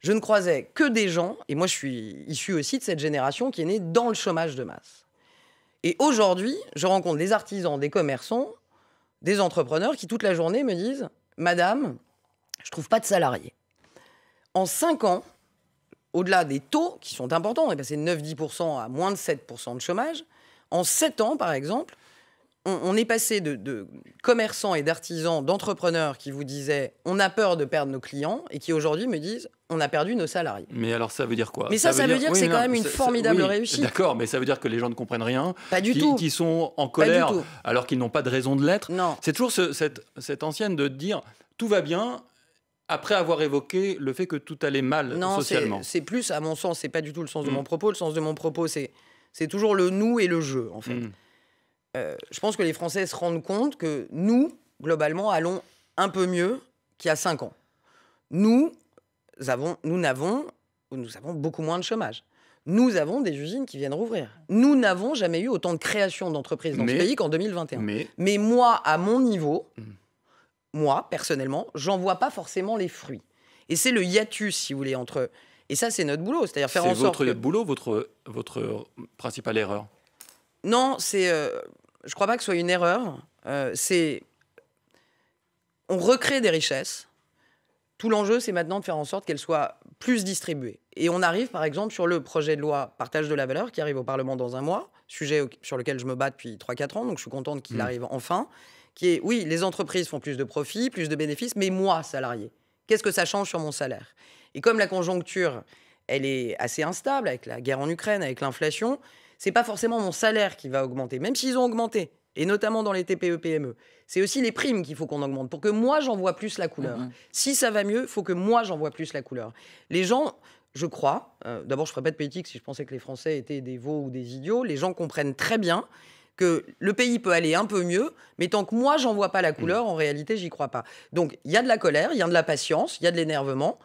Je ne croisais que des gens, et moi je suis issu aussi de cette génération qui est née dans le chômage de masse. Et aujourd'hui, je rencontre des artisans, des commerçants, des entrepreneurs qui toute la journée me disent Madame, je trouve pas de salariés. En cinq ans, au-delà des taux qui sont importants, on est passé de 9-10% à moins de 7% de chômage. En sept ans, par exemple, on, est passé de, commerçants et d'artisans, d'entrepreneurs qui vous disaient on a peur de perdre nos clients et qui aujourd'hui me disent on a perdu nos salariés.
Mais alors ça veut dire quoi Mais ça, ça, veut, dire, que c'est quand même une formidable réussite. D'accord, mais ça veut dire que les gens ne comprennent rien. Pas du tout. Qui sont en colère alors qu'ils n'ont pas de raison de l'être. Non. C'est toujours cette, ancienne de dire tout va bien, après avoir évoqué le fait que tout allait mal non, socialement. C'est
plus, à mon sens, c'est pas du tout le sens de mm. mon propos. Le sens de mon propos, c'est toujours le nous et le jeu, en fait. Mm. Euh, je pense que les Français se rendent compte que nous, globalement, allons un peu mieux qu'il y a 5 ans. Nous avons, nous, nous avons beaucoup moins de chômage. Nous avons des usines qui viennent rouvrir. Nous n'avons jamais eu autant de création d'entreprises dans ce pays qu'en 2021. Mais... moi, à mon niveau, mmh. moi, personnellement, j'en vois pas forcément les fruits. Et c'est le hiatus, si vous voulez, entre... Et ça, c'est notre boulot, c'est-à-dire faire en sorte... C'est votre
boulot, votre, votre principale erreur
non, c'est. ne euh, je crois pas que ce soit une erreur. Euh, c'est. On recrée des richesses. Tout l'enjeu, c'est maintenant de faire en sorte qu'elles soient plus distribuées. Et on arrive, par exemple, sur le projet de loi partage de la valeur qui arrive au Parlement dans un mois, sujet sur lequel je me bats depuis 3-4 ans, donc je suis contente qu'il mm. arrive enfin, qui est, oui, les entreprises font plus de profits, plus de bénéfices, mais moi, salarié, qu'est-ce que ça change sur mon salaire Et comme la conjoncture, elle est assez instable avec la guerre en Ukraine, avec l'inflation, c'est pas forcément mon salaire qui va augmenter, même s'ils ont augmenté, et notamment dans les TPE-PME. E. C'est aussi les primes qu'il faut qu'on augmente pour que moi j'en vois plus la couleur. Mm-hmm. Si ça va mieux, il faut que moi j'en vois plus la couleur. Les gens, je crois, euh, d'abord je ferais pas de politique si je pensais que les Français étaient des veaux ou des idiots. Les gens comprennent très bien que le pays peut aller un peu mieux, mais tant que moi j'en vois pas la mm. couleur, en réalité j'y crois pas. Donc il y a de la colère, il y a de la patience, il y a de l'énervement,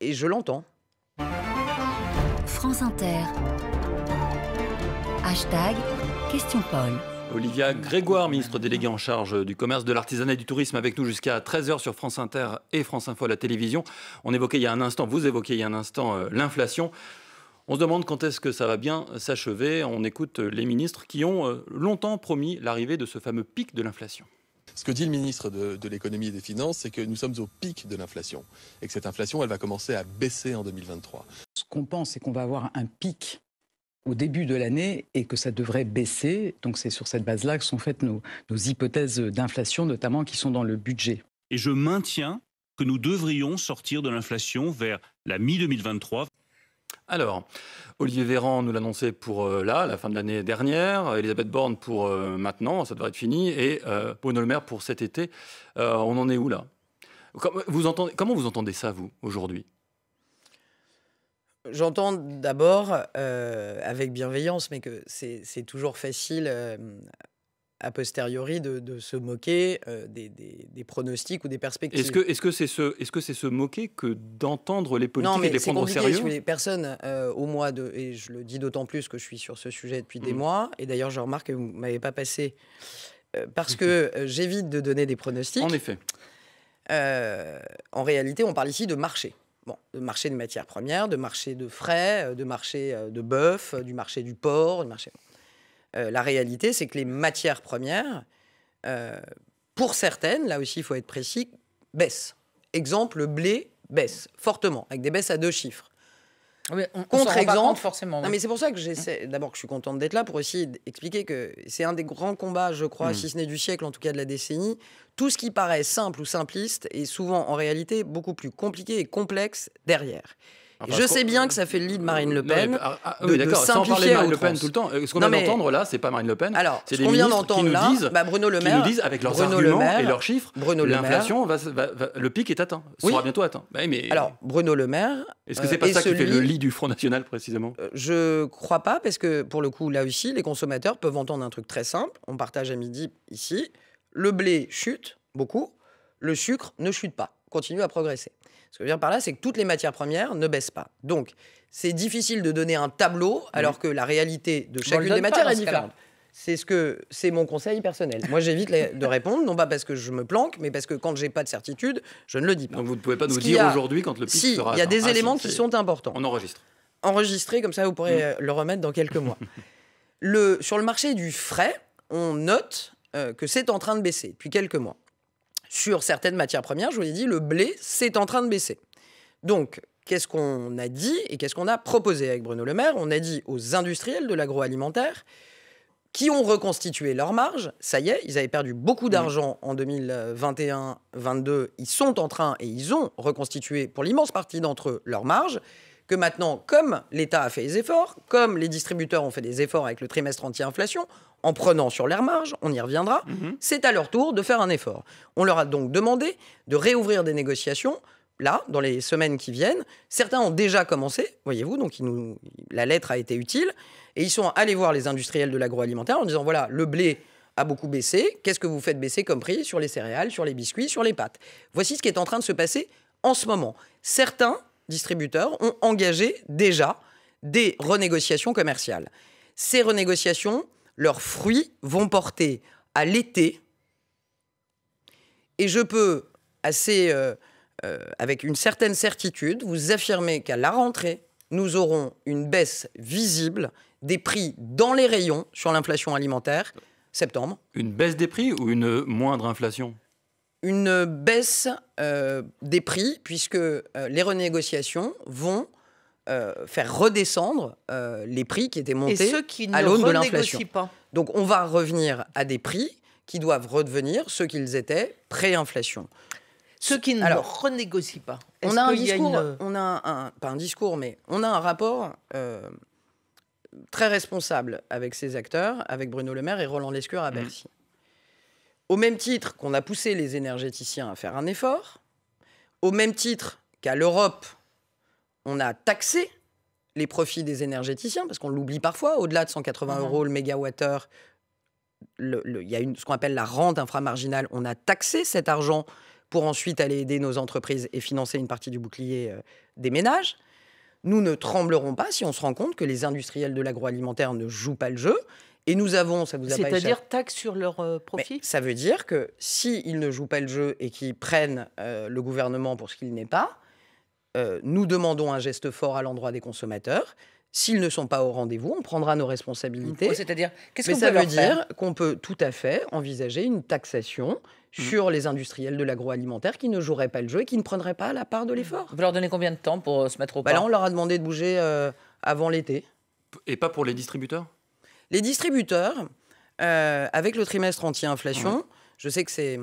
et je l'entends.
France Inter. Hashtag Question Paul.
Olivia Grégoire, ministre déléguée en charge du commerce, de l'artisanat et du tourisme, avec nous jusqu'à 13h sur France Inter et France Info à la télévision. On évoquait il y a un instant, vous évoquiez il y a un instant euh, l'inflation. On se demande quand est-ce que ça va bien s'achever. On écoute euh, les ministres qui ont euh, longtemps promis l'arrivée de ce fameux pic de l'inflation. Ce que dit le ministre de, de l'économie et des finances, c'est que nous sommes au pic de l'inflation et que cette inflation, elle va commencer à baisser en 2023.
Ce qu'on pense, c'est qu'on va avoir un pic au début de l'année et que ça devrait baisser. Donc c'est sur cette base-là que sont faites nos, nos hypothèses d'inflation, notamment qui sont dans le
budget. Et je maintiens que nous devrions sortir de l'inflation vers la mi-2023. Alors, Olivier Véran nous l'annonçait pour euh, là, la fin de l'année dernière, Elisabeth Borne pour euh, maintenant, ça devrait être fini, et euh, Bruno Le Maire pour cet été. Euh, on en est où là vous entendez, Comment vous entendez ça, vous, aujourd'hui
J'entends d'abord euh, avec bienveillance, mais que c'est toujours facile euh, a posteriori de, se moquer euh, des, pronostics ou des perspectives. Est-ce
que c'est -ce, est ce, est -ce, que c'est se moquer que d'entendre les politiques et de les prendre au sérieux les
Personne au moins, de, et je le dis d'autant plus que je suis sur ce sujet depuis des mmh. mois, et d'ailleurs je remarque que vous ne m'avez pas passé, parce que j'évite de donner des pronostics. En effet. en réalité, on parle ici de marché. Bon, de marché de matières premières, de marché de frais, euh, de marché euh, de bœuf, euh, du marché du porc, du marché. la réalité, c'est que les matières premières, pour certaines, là aussi il faut être précis, baissent. Exemple, le blé baisse fortement, avec des baisses à deux chiffres. Ah, Contre-exemple, forcément. Non, mais c'est pour ça que mmh. j'essaie. D'abord, je suis contente d'être là pour aussi expliquer que c'est un des grands combats, je crois, mmh. si ce n'est du siècle, en tout cas de la décennie. Tout ce qui paraît simple ou simpliste est souvent, en réalité, beaucoup plus compliqué et complexe derrière je sais bien que ça fait le lit de Marine Le Pen. Non, mais, ah, ah, de, d'accord, sans parler Marine Le Pen tout le temps. Euh, ce qu'on vient d'entendre
là, c'est pas Marine Le Pen. Alors, c'est ce qu'on vient d'entendre là, disent, bah Bruno Le Maire. Qui nous disent avec leurs Bruno arguments et leurs chiffres, l'inflation, va, le pic est atteint, oui. sera bientôt atteint. mais... Alors,
Bruno Le Maire. Est-ce que c'est euh, pas ça qui fait le lit
du Front National précisément euh,
Je crois pas, parce que pour le coup, là aussi, les consommateurs peuvent entendre un truc très simple. On partage à midi ici. Le blé chute beaucoup, le sucre ne chute pas, continue à progresser. Ce que je veux par là, c'est que toutes les matières premières ne baissent pas. Donc, c'est difficile de donner un tableau alors que la réalité de chacune des matières est différente. C'est ce que c'est mon conseil personnel. Moi, j'évite de répondre, non pas parce que je me planque, mais parce que quand j'ai pas de certitude, je ne le dis pas. Donc vous ne pouvez pas nous dire aujourd'hui quand le pic si, Il y a des ah, éléments qui sont importants. On enregistre. Enregistrer comme ça, vous pourrez mm. euh, le remettre dans quelques mois. le, sur le marché du frais, on note euh, que c'est en train de baisser depuis quelques mois sur certaines matières premières, je vous l'ai dit, le blé, c'est en train de baisser. Donc, qu'est-ce qu'on a dit et qu'est-ce qu'on a proposé avec Bruno Le Maire On a dit aux industriels de l'agroalimentaire qui ont reconstitué leurs marges, ça y est, ils avaient perdu beaucoup mmh. d'argent en 2021-22, ils sont en train et ils ont reconstitué pour l'immense partie d'entre eux leurs marges, que maintenant, comme l'État a fait des efforts, comme les distributeurs ont fait des efforts avec le trimestre anti-inflation, en prenant sur leur marge, on y reviendra, mhm. c'est à leur tour de faire un effort. On leur a donc demandé de réouvrir des négociations là, dans les semaines qui viennent. Certains ont déjà commencé, voyez-vous, donc la lettre a été utile. Et ils sont allés voir les industriels de l'agroalimentaire en disant voilà, le blé a beaucoup baissé, qu'est-ce que vous faites baisser comme prix sur les céréales, sur les biscuits, sur les pâtes Voici ce qui est en train de se passer en ce moment. Certains distributeurs ont engagé déjà des renégociations commerciales. Ces renégociations, leurs fruits vont porter à l'été. Et je peux, assez, euh, euh, avec une certaine certitude, vous affirmer qu'à la rentrée, nous aurons une baisse visible des prix dans les rayons sur l'inflation alimentaire, septembre.
Une baisse des prix ou une moindre inflation
Une baisse euh, des prix, puisque les renégociations vont euh, faire redescendre euh, les prix qui étaient montés qui à l'aune de l'inflation. Donc on va revenir à des prix qui doivent redevenir ceux qu'ils étaient pré-inflation. Ceux qui ne renégocient pas. On a un discours, a on a un, pas un discours, mais on a un rapport euh, très responsable avec ces acteurs, avec Bruno Le Maire et Roland Lescure à mm. Bercy. Au même titre qu'on a poussé les énergéticiens à faire un effort, au même titre qu'à l'Europe, on a taxé les profits des énergéticiens, parce qu'on l'oublie parfois, au-delà de 180 mhm. euros le mégawattheure, il y a ce qu'on appelle la rente inframarginale, on a taxé cet argent pour ensuite aller aider nos entreprises et financer une partie du bouclier euh, des ménages. Nous ne tremblerons pas si on se rend compte que les industriels de l'agroalimentaire ne jouent pas le jeu. Et nous avons, ça vous a C'est-à-dire taxe
sur leur euh,
profits Ça veut dire que s'ils ils ne jouent pas le jeu et qu'ils prennent euh, le gouvernement pour ce qu'il n'est pas, euh, nous demandons un geste fort à l'endroit des consommateurs. S'ils ne sont pas au rendez-vous, on prendra nos responsabilités. Oh, c'est-à-dire, qu'est-ce ça veut dire qu'on peut tout à fait envisager une taxation mm. sur les industriels de l'agroalimentaire qui ne joueraient pas le jeu et qui ne prendraient pas la part de mm. l'effort. Vous leur donnez combien de temps pour euh, se mettre au bah pas là, on leur a demandé de bouger euh, avant l'été. Et pas pour les distributeurs Les distributeurs, avec le trimestre anti-inflation, je sais que c'est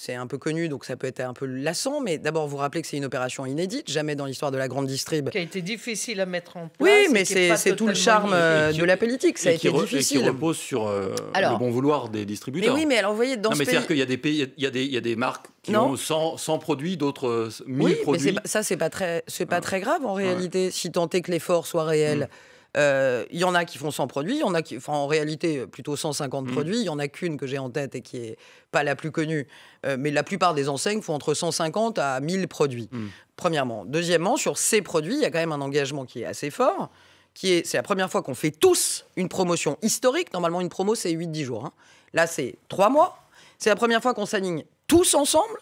c'est un peu connu, donc ça peut être un peu lassant. Mais d'abord, vous rappelez que c'est une opération inédite, jamais dans l'histoire de la grande distrib. Qui a été
difficile à mettre en place. Oui, mais c'est
tout le charme euh, de la politique. Ça a été difficile. Et qui repose sur euh, le bon vouloir des distributeurs. Mais oui, mais alors vous voyez, dans ce mais C'est-à-dire qu'il y a des y marques qui ont 100, 100 produits, d'autres 1000 euh, oui, produits. Mais
ça, c'est pas très, pas ah. très grave en ah réalité, si tant est que l'effort soit réel. Hmm. Euh, il y en a qui font 100 produits, il y en a qui, enfin en réalité euh, plutôt 150 mmh. produits, il y en a qu'une que j'ai en tête et qui n'est pas la plus connue, euh, mais la plupart des enseignes font entre 150 à 1000 produits. Mmh. Premièrement, deuxièmement, sur ces produits, il y a quand même un engagement qui est assez fort, qui est c'est la première fois qu'on fait tous une promotion historique. Normalement une promo c'est 8 10 jours hein. Là c'est 3 mois. C'est la première fois qu'on s'aligne tous ensemble.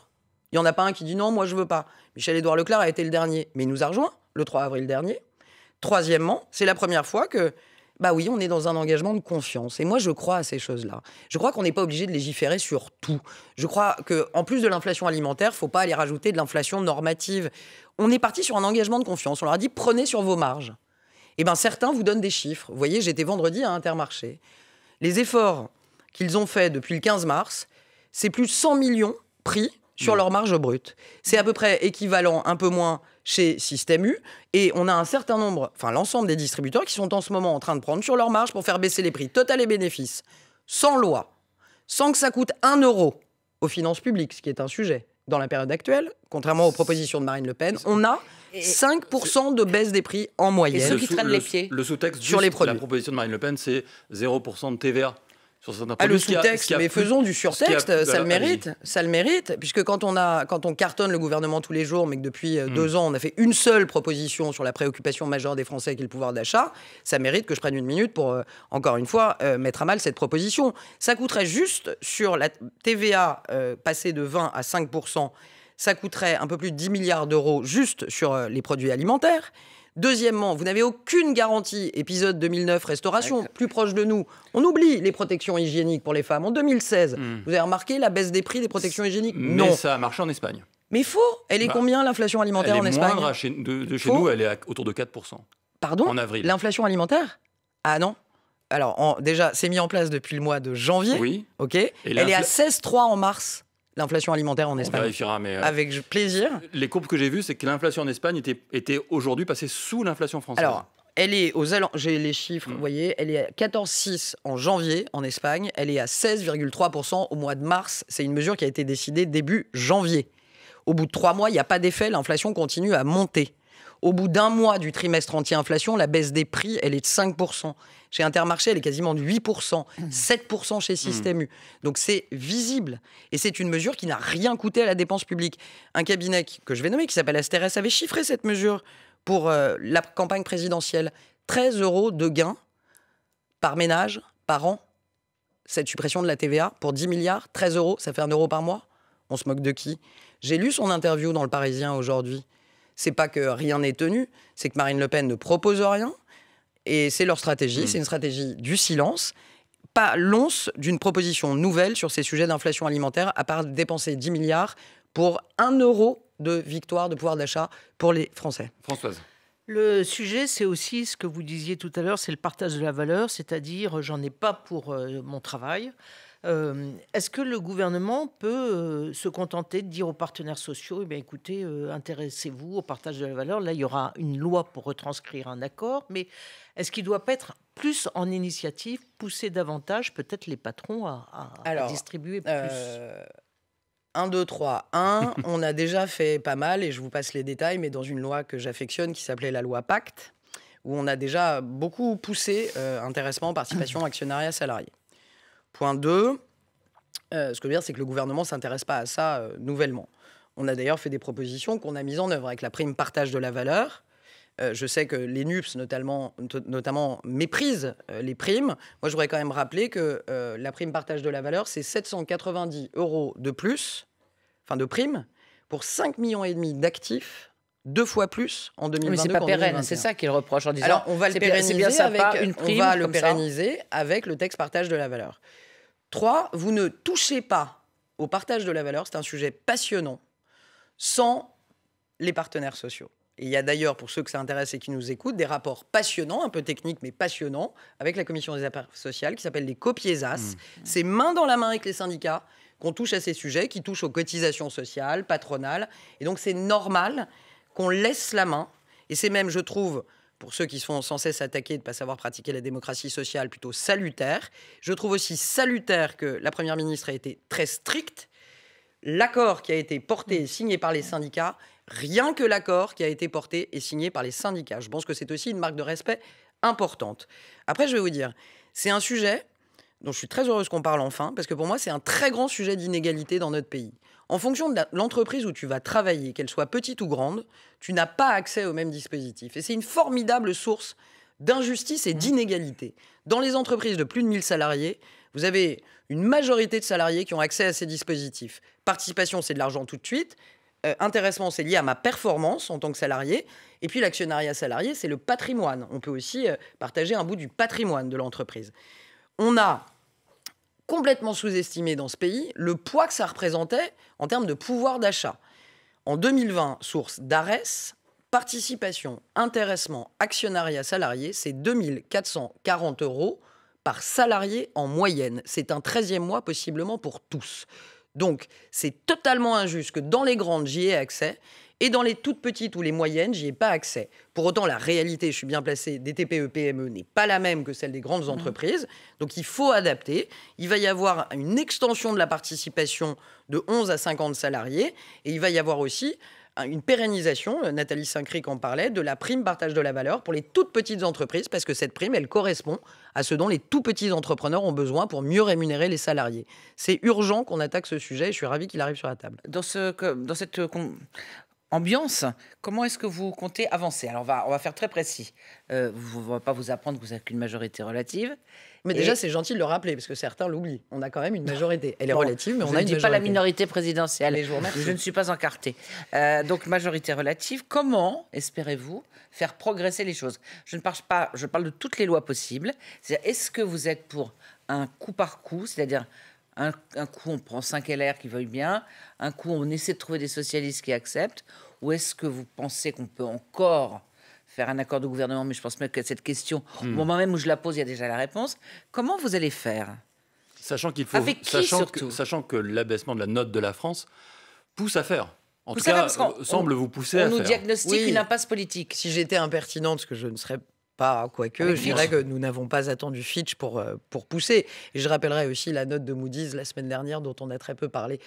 Il n'y en a pas un qui dit non, moi je veux pas. Michel Édouard Leclerc a été le dernier, mais il nous a rejoint le 3 avril dernier. Troisièmement, c'est la première fois que, bah oui, on est dans un engagement de confiance. Et moi, je crois à ces choses-là. Je crois qu'on n'est pas obligé de légiférer sur tout. Je crois que, en plus de l'inflation alimentaire, il ne faut pas aller rajouter de l'inflation normative. On est parti sur un engagement de confiance. On leur a dit prenez sur vos marges. Et eh bien, certains vous donnent des chiffres. Vous voyez, j'étais vendredi à Intermarché. Les efforts qu'ils ont faits depuis le 15 mars, c'est plus de 100 millions pris sur mmh. leur marge brute. C'est à peu près équivalent, un peu moins, chez Système U. Et on a un certain nombre, enfin l'ensemble des distributeurs qui sont en ce moment en train de prendre sur leur marge pour faire baisser les prix. Total et bénéfices, sans loi, sans que ça coûte un euro aux finances publiques, ce qui est un sujet dans la période actuelle, contrairement aux propositions de Marine Le Pen, on a 5% de baisse des
prix en moyenne. Et ceux qui traînent les pieds le sous-texte sur les produits. La proposition de Marine Le Pen, c'est 0% de TVA ah, le sous-texte, mais faisons du surtexte, bah, ça le mérite,
ça le mérite, puisque quand on a, quand on cartonne le gouvernement tous les jours, mais que depuis euh, deux hmm. ans on a fait une seule proposition sur la préoccupation majeure des Français qui est le pouvoir d'achat, ça mérite que je prenne une minute pour euh, encore une fois euh, mettre à mal cette proposition. Ça coûterait juste sur la TVA passer de 20 à 5 ça coûterait un peu plus de 10 milliards d'euros juste sur les produits alimentaires. Deuxièmement, vous n'avez aucune garantie, épisode 2009, restauration, plus proche de nous. On oublie les protections hygiéniques pour les femmes. En 2016, hmm. vous avez remarqué la baisse des prix des protections hygiéniques Mais non. ça a
marché en Espagne. Mais faux Elle est bah, combien
l'inflation alimentaire en Espagne chez,
de, chez nous, elle est autour de 4%. Pardon En avril.
L'inflation alimentaire Ah non alors, en, déjà, c'est mis en place depuis le mois de janvier. Oui.
OK. Elle est à
16,3 en mars l'inflation alimentaire en Espagne.
Euh, Avec plaisir. Les courbes que j'ai vues, c'est que l'inflation en Espagne était, aujourd'hui passée sous l'inflation française. Alors,
elle est aux j'ai les chiffres, hmm. vous voyez, elle est à 14,6 en janvier en Espagne, elle est à 16,3% au mois de mars. C'est une mesure qui a été décidée début janvier. Au bout de trois mois, il n'y a pas d'effet, l'inflation continue à monter. Au bout d'un mois du trimestre anti-inflation, la baisse des prix, elle est de 5%. Chez Intermarché, elle est quasiment de 8%, 7% mmh. chez Système mmh. U. Donc c'est visible. Et c'est une mesure qui n'a rien coûté à la dépense publique. Un cabinet que je vais nommer, qui s'appelle Asteres, avait chiffré cette mesure pour euh, la campagne présidentielle. 13 euros de gain par ménage, par an, cette suppression de la TVA pour 10 milliards, 13 euros, ça fait un euro par mois. On se moque de qui J'ai lu son interview dans Le Parisien aujourd'hui c'est pas que rien n'est tenu, c'est que Marine Le Pen ne propose rien. Et c'est leur stratégie, hmm. c'est une stratégie du silence pas l'once d'une proposition nouvelle sur ces sujets d'inflation alimentaire, à part dépenser 10 milliards pour 1 euro de victoire de pouvoir d'achat pour les Français. Françoise.
Le sujet, c'est aussi ce que vous disiez tout à l'heure, c'est le partage de la valeur, c'est-à-dire j'en ai pas pour euh, mon travail, euh, est-ce que le gouvernement peut euh, se contenter de dire aux partenaires sociaux, eh bien, écoutez, euh, intéressez-vous au partage de la valeur Là, il y aura une loi pour retranscrire un accord, mais est-ce qu'il doit pas être plus en initiative, pousser davantage
peut-être les patrons à, distribuer plus deux, 1, 2, 3. 1, on a déjà fait pas mal, et je vous passe les détails, mais dans une loi que j'affectionne qui s'appelait la loi Pacte, où on a déjà beaucoup poussé intéressement, participation, actionnariat, salarié. Point 2, euh, ce que je veux dire, c'est que le gouvernement ne s'intéresse pas à ça euh, nouvellement. On a d'ailleurs fait des propositions qu'on a mises en œuvre avec la prime partage de la valeur. Euh, je sais que les NUPS, notamment, notamment méprisent les primes. Moi, je voudrais quand même rappeler que la prime partage de la valeur, c'est 790 euros de plus, enfin de prime, pour 5,5 millions d'actifs deux fois plus en 2022. Mais c'est pas pérenne, c'est ça qu'il reproche en disant. Alors on va le pérenniser, avec, une prime, on va le pérenniser avec le texte partage de la valeur. Trois, vous ne touchez pas au partage de la valeur. C'est un sujet passionnant sans les partenaires sociaux. il y a d'ailleurs, pour ceux que ça intéresse et qui nous écoutent, des rapports passionnants, un peu techniques, mais passionnants, avec la Commission des affaires sociales, qui s'appelle les copiesas. Mmh. C'est main dans la main avec les syndicats qu'on touche à ces sujets, qui touchent aux cotisations sociales, patronales. Et donc, c'est normal qu'on laisse la main. Et c'est même, je trouve, pour ceux qui sont sans cesse attaqués de ne pas savoir pratiquer la démocratie sociale, plutôt salutaire. Je trouve aussi salutaire que la Première ministre ait été très stricte. L'accord qui a été porté et signé par les syndicats, rien que l'accord qui a été porté et signé par les syndicats. Je pense que c'est aussi une marque de respect importante. Après, je vais vous dire, c'est un sujet dont je suis très heureuse qu'on parle enfin, parce que pour moi, c'est un très grand sujet d'inégalité dans notre pays. En fonction de l'entreprise où tu vas travailler, qu'elle soit petite ou grande, tu n'as pas accès au même dispositif. Et c'est une formidable source d'injustice et mmh. d'inégalité. Dans les entreprises de plus de 1000 salariés, vous avez une majorité de salariés qui ont accès à ces dispositifs. Participation, c'est de l'argent tout de suite. Euh, intéressement, c'est lié à ma performance en tant que salarié. Et puis l'actionnariat salarié, c'est le patrimoine. On peut aussi euh, partager un bout du patrimoine de l'entreprise. On a complètement sous-estimé dans ce pays le poids que ça représentait en termes de pouvoir d'achat. En 2020, source d'ARES, participation, intéressement, actionnariat salarié, c'est 2440 euros par salarié en moyenne. C'est un 13e mois possiblement pour tous. Donc c'est totalement injuste que dans les grandes, j'y ai accès et dans les toutes petites ou les moyennes, j'y ai pas accès. Pour autant, la réalité, je suis bien placé, des TPE-PME e n'est pas la même que celle des grandes mmh. entreprises. Donc il faut adapter. Il va y avoir une extension de la participation de 11 à 50 salariés. Et il va y avoir aussi une pérennisation, euh, Nathalie Saint-Cric en parlait, de la prime partage de la valeur pour les toutes petites entreprises, parce que cette prime, elle correspond à ce dont les tout petits entrepreneurs ont besoin pour mieux rémunérer les salariés. C'est urgent qu'on attaque ce sujet et je suis ravi qu'il arrive sur la table. Dans, ce, dans cette euh, ambiance, comment est-ce que vous comptez avancer Alors, on va, on va faire très précis. Euh, on ne va pas vous apprendre que vous n'avez qu'une majorité relative. Mais déjà, c'est gentil de le rappeler, parce que certains l'oublient. On a quand même une majorité. Elle est relative, mais on a pas la minorité
présidentielle. je ne suis pas encarté. Euh, donc, majorité relative, comment espérez-vous faire progresser les choses Je ne parle pas, je parle de toutes les lois possibles. Est-ce que vous êtes pour un coup par coup, c'est-à-dire un, coup, on prend 5 LR qui veuillent bien. Un coup, on essaie de trouver des socialistes qui acceptent. Ou est-ce que vous pensez qu'on peut encore faire un accord de gouvernement Mais je pense même que cette question, au hmm. moment même où je la pose, il y a déjà la réponse. Comment vous allez faire
Sachant qu'il faut, sachant, que, sachant que l'abaissement de la note de la France pousse à faire. En tout cas, euh, semble vous pousser on nous diagnostique une
impasse politique. Si j'étais impertinente, ce que je ne serais pas... Pas, hein, quoique, je dirais que nous n'avons pas attendu Fitch pour, euh, pour pousser. Et je rappellerai aussi la note de Moody's la semaine dernière, dont on a très peu parlé,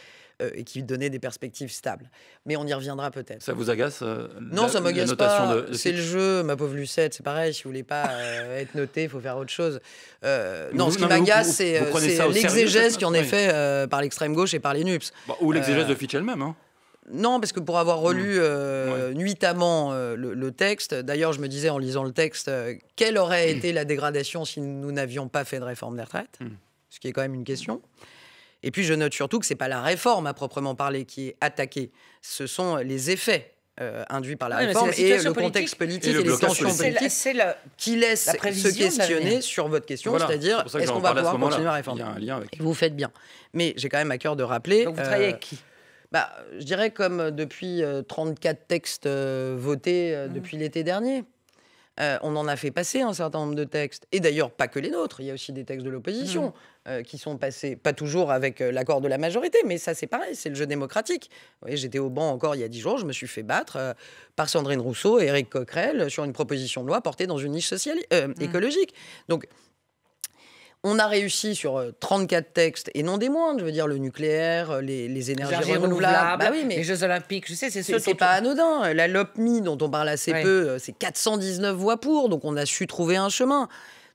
euh, et qui donnait des perspectives stables. Mais on y reviendra peut-être. Ça vous agace euh, Non, ça m'agace pas. C'est le jeu, ma pauvre Lucette, c'est pareil. Si vous voulez pas être noté, il faut faire autre chose. non, ce qui m'agace, c'est l'exégèse qui en est fait par l'extrême gauche et par les NUPS. Bah, ou l'exégèse de Fitch elle-même. Hein. Non, parce que pour avoir relu mmh. euh, nuitamment euh, le, texte, d'ailleurs, je me disais en lisant le texte, euh, quelle aurait mmh. été la dégradation si nous n'avions pas fait de réforme des retraites mmh. Ce qui est quand même une question. Et puis, je note surtout que ce n'est pas la réforme à proprement parler qui est attaquée, ce sont les effets induits par la réforme et le contexte politique et, les tensions politiques
qui laissent se questionner sur votre question, c'est-à-dire est-ce qu'on va pouvoir continuer à réformer
vous faites bien. Mais j'ai quand même à cœur de rappeler. vous travaillez avec qui bah, Je dirais comme euh, depuis 34 euh, textes euh, votés mmh. depuis l'été dernier. on en a fait passer un certain nombre de textes. Et d'ailleurs, pas que les nôtres, il y a aussi des textes de l'opposition mmh. qui sont passés, pas toujours avec l'accord de la majorité, mais ça c'est pareil, c'est le jeu démocratique. J'étais au banc encore il y a dix jours, je me suis fait battre par Sandrine Rousseau et Eric Coquerel sur une proposition de loi portée dans une niche sociale, mmh. écologique. Donc on a réussi sur 34 euh, textes, et non des moindres, je veux dire le nucléaire, euh, les, énergies, renouvelables, bah mais les Jeux Olympiques, je sais, c'est ce C'est pas anodin. La LOPMI, dont on parle assez peu, euh, c'est 419 voix pour, donc on a su trouver un chemin.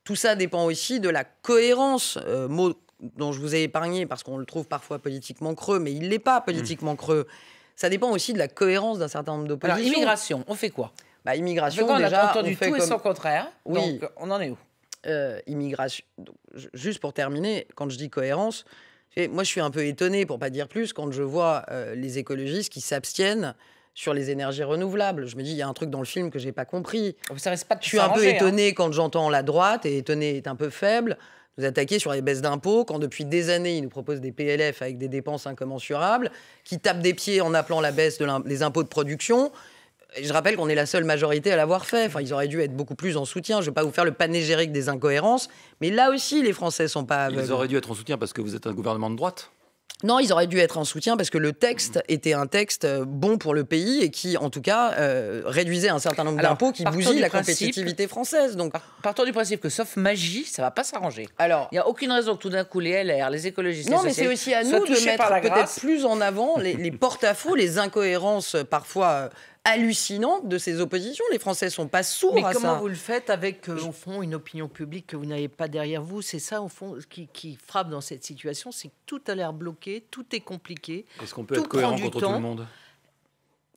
Tout ça dépend aussi de la cohérence, mot dont je vous ai épargné, parce qu'on le trouve parfois politiquement creux, mais il n'est pas hmm. politiquement creux. Ça dépend aussi de la cohérence d'un certain nombre d'oppositions. Alors, immigration, on fait quoi bah, immigration, on a entendu tout et son
contraire. Oui.
on en est où euh, immigration. juste pour terminer, quand je dis cohérence, moi je suis un peu étonné, pour pas dire plus, quand je vois euh, les écologistes qui s'abstiennent sur les énergies renouvelables. Je me dis, il y a un truc dans le film que j'ai pas compris. Oh, ça reste pas je suis un peu hein. étonné quand j'entends la droite, et étonné est un peu faible, nous attaquer sur les baisses d'impôts, quand depuis des années, ils nous proposent des PLF avec des dépenses incommensurables, qui tapent des pieds en appelant la baisse des impôts de production, je rappelle qu'on est la seule majorité à l'avoir fait. Enfin, ils auraient dû être beaucoup plus en soutien. Je ne vais pas vous faire le panégérique des incohérences, mais là aussi, les Français ne sont pas. Aveugles. Ils auraient
dû être en soutien parce que vous êtes un gouvernement de droite.
Non, ils auraient dû être en soutien parce que le texte était un texte euh, bon pour le pays et qui, en tout cas, euh, réduisait un certain nombre d'impôts qui bousillent la compétitivité
française. Donc, partant du principe que, sauf magie, ça ne va pas s'arranger. Alors, il n'y a aucune raison que tout d'un coup les LR, les écologistes, non, mais c'est aussi à nous de mettre peut-être
plus en avant les, les porte-à-faux, les incohérences euh, parfois hallucinante de ces oppositions. Les Français sont pas sourds à ça. Mais
comment vous le faites avec, euh, au fond, une opinion publique que vous n'avez pas derrière vous C'est ça, au fond, qui, qui, frappe dans cette situation, c'est que tout a l'air bloqué, tout est compliqué. Est-ce qu'on peut être cohérent contre tout le monde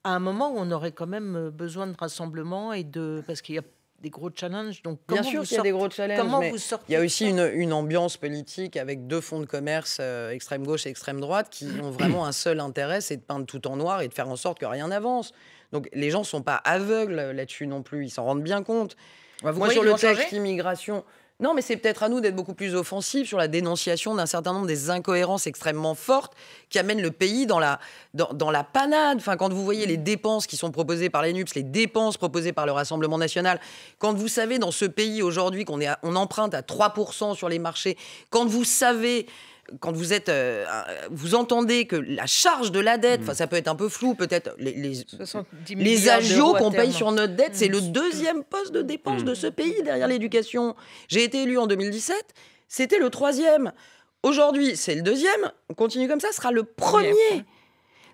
à un moment où on aurait quand même euh, besoin de rassemblement et de parce qu'il y a
des gros challenges. Donc, Bien sûr qu'il y a des gros challenges. mais Il y a aussi une, ambiance politique avec deux fonds de commerce, euh, extrême gauche et extrême droite, qui ont vraiment un seul intérêt, c'est de peindre tout en noir et de faire en sorte que rien n'avance. Donc les gens ne sont pas aveugles là-dessus non plus, ils s'en rendent bien compte. vous Moi, sur le texte immigration, non, mais c'est peut-être à nous d'être beaucoup plus offensifs sur la dénonciation d'un certain nombre des incohérences extrêmement fortes qui amènent le pays dans la, dans, la panade. Enfin, quand vous voyez les dépenses qui sont proposées par les les dépenses proposées par le Rassemblement national, quand vous savez dans ce pays aujourd'hui qu'on on emprunte à 3% sur les marchés, quand vous savez quand vous êtes, euh, vous entendez que la charge de la dette, mm. enfin ça peut être un peu flou, peut-être les
les, agios qu'on paye sur
notre dette, c'est le mm. deuxième poste de dépense mm. de ce pays derrière l'éducation. J'ai été élu en 2017, c'était le troisième. Aujourd'hui, c'est le deuxième. On continue comme ça, ce sera le premier.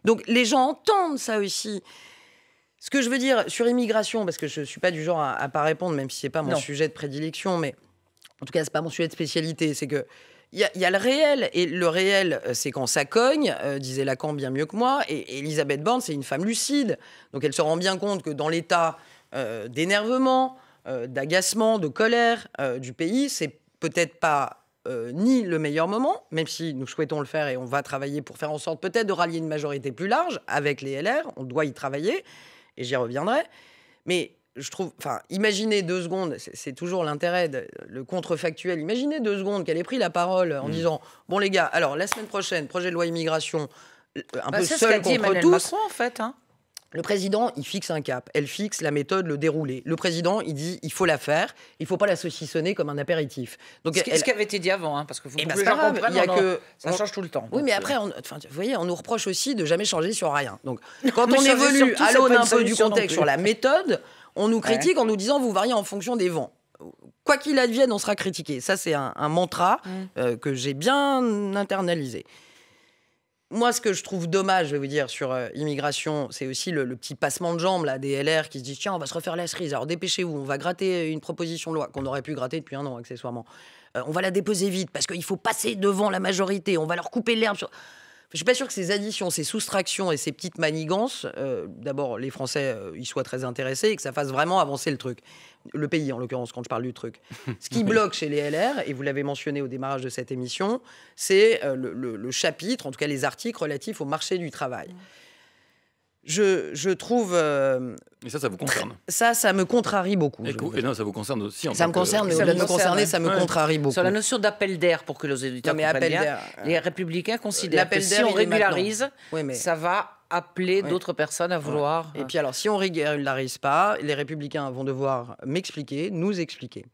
Donc les gens entendent ça aussi. Ce que je veux dire sur immigration, parce que je suis pas du genre à, ne pas répondre, même si c'est pas mon sujet de prédilection, mais en tout cas c'est pas mon sujet de spécialité, c'est que il y, a le réel, et le réel, euh, c'est quand ça cogne, euh, disait Lacan bien mieux que moi, et, Elisabeth Borne, c'est une femme lucide, donc elle se rend bien compte que dans l'état euh, d'énervement, d'agacement, de colère du pays, c'est peut-être pas ni le meilleur moment, même si nous souhaitons le faire et on va travailler pour faire en sorte peut-être de rallier une majorité plus large avec les LR, on doit y travailler, et j'y reviendrai, mais je trouve, enfin, imaginez deux secondes, c'est toujours l'intérêt, le contrefactuel. Imaginez deux secondes qu'elle ait pris la parole en mm. disant Bon, les gars, alors la semaine prochaine, projet de loi immigration, euh, un bah, peu seul contre Emmanuel tous. en fait. Hein. Le président, il fixe un cap, elle fixe la méthode, le déroulé. Le président, il dit, il faut la faire, il faut pas la saucissonner comme un apéritif. Donc, ce, ce qui
avait été dit avant, hein, parce que vous eh ben, que... ça change tout
le temps. Oui, mais après, euh, enfin, vous voyez, on nous reproche aussi de jamais changer sur rien. Donc, quand on évolue à l'aune un peu du contexte sur la méthode, on nous critique en nous disant vous variez en fonction des vents quoi qu'il advienne, on sera critiqué. Ça, c'est un, mantra euh, que j'ai bien internalisé. Moi, ce que je trouve dommage, je vais vous dire, sur l'immigration, euh, immigration, c'est aussi le, petit passement de jambes là, des LR qui se disent tiens, on va se refaire la cerise, alors dépêchez-vous, on va gratter une proposition de loi qu'on aurait pu gratter depuis un an, accessoirement. Euh, on va la déposer vite parce qu'il faut passer devant la majorité, on va leur couper l'herbe. Sur... Je ne suis pas sûr que ces additions, ces soustractions et ces petites manigances, euh, d'abord, les Français euh, y soient très intéressés et que ça fasse vraiment avancer le truc. Le pays, en l'occurrence, quand je parle du truc. Ce qui bloque chez les LR, et vous l'avez mentionné au démarrage de cette émission, c'est euh, le, chapitre, en tout cas les articles relatifs au marché du travail je, trouve. Mais euh, ça, ça vous concerne Ça, ça me contrarie beaucoup. Et, non, ça vous concerne aussi. ça me concerne, mais au-delà de me concerner, ça me contrarie beaucoup. Sur la notion d'appel d'air, pour que les éditeurs
mais appel bien, euh, les républicains considèrent que si on régularise, ça
va appeler d'autres personnes à vouloir. Et euh, puis alors, si on régularise pas, les républicains vont devoir m'expliquer, nous expliquer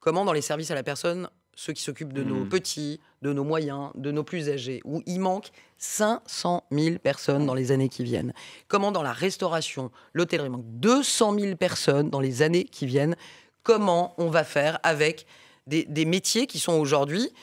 comment dans les services à la personne ceux qui s'occupent de nos hmm. petits, de nos moyens, de nos plus âgés, où il manque 500 000 personnes dans les années qui viennent. Comment dans la restauration, l'hôtellerie manque 200 000 personnes dans les années qui viennent. Comment on va faire avec des, métiers qui sont aujourd'hui qui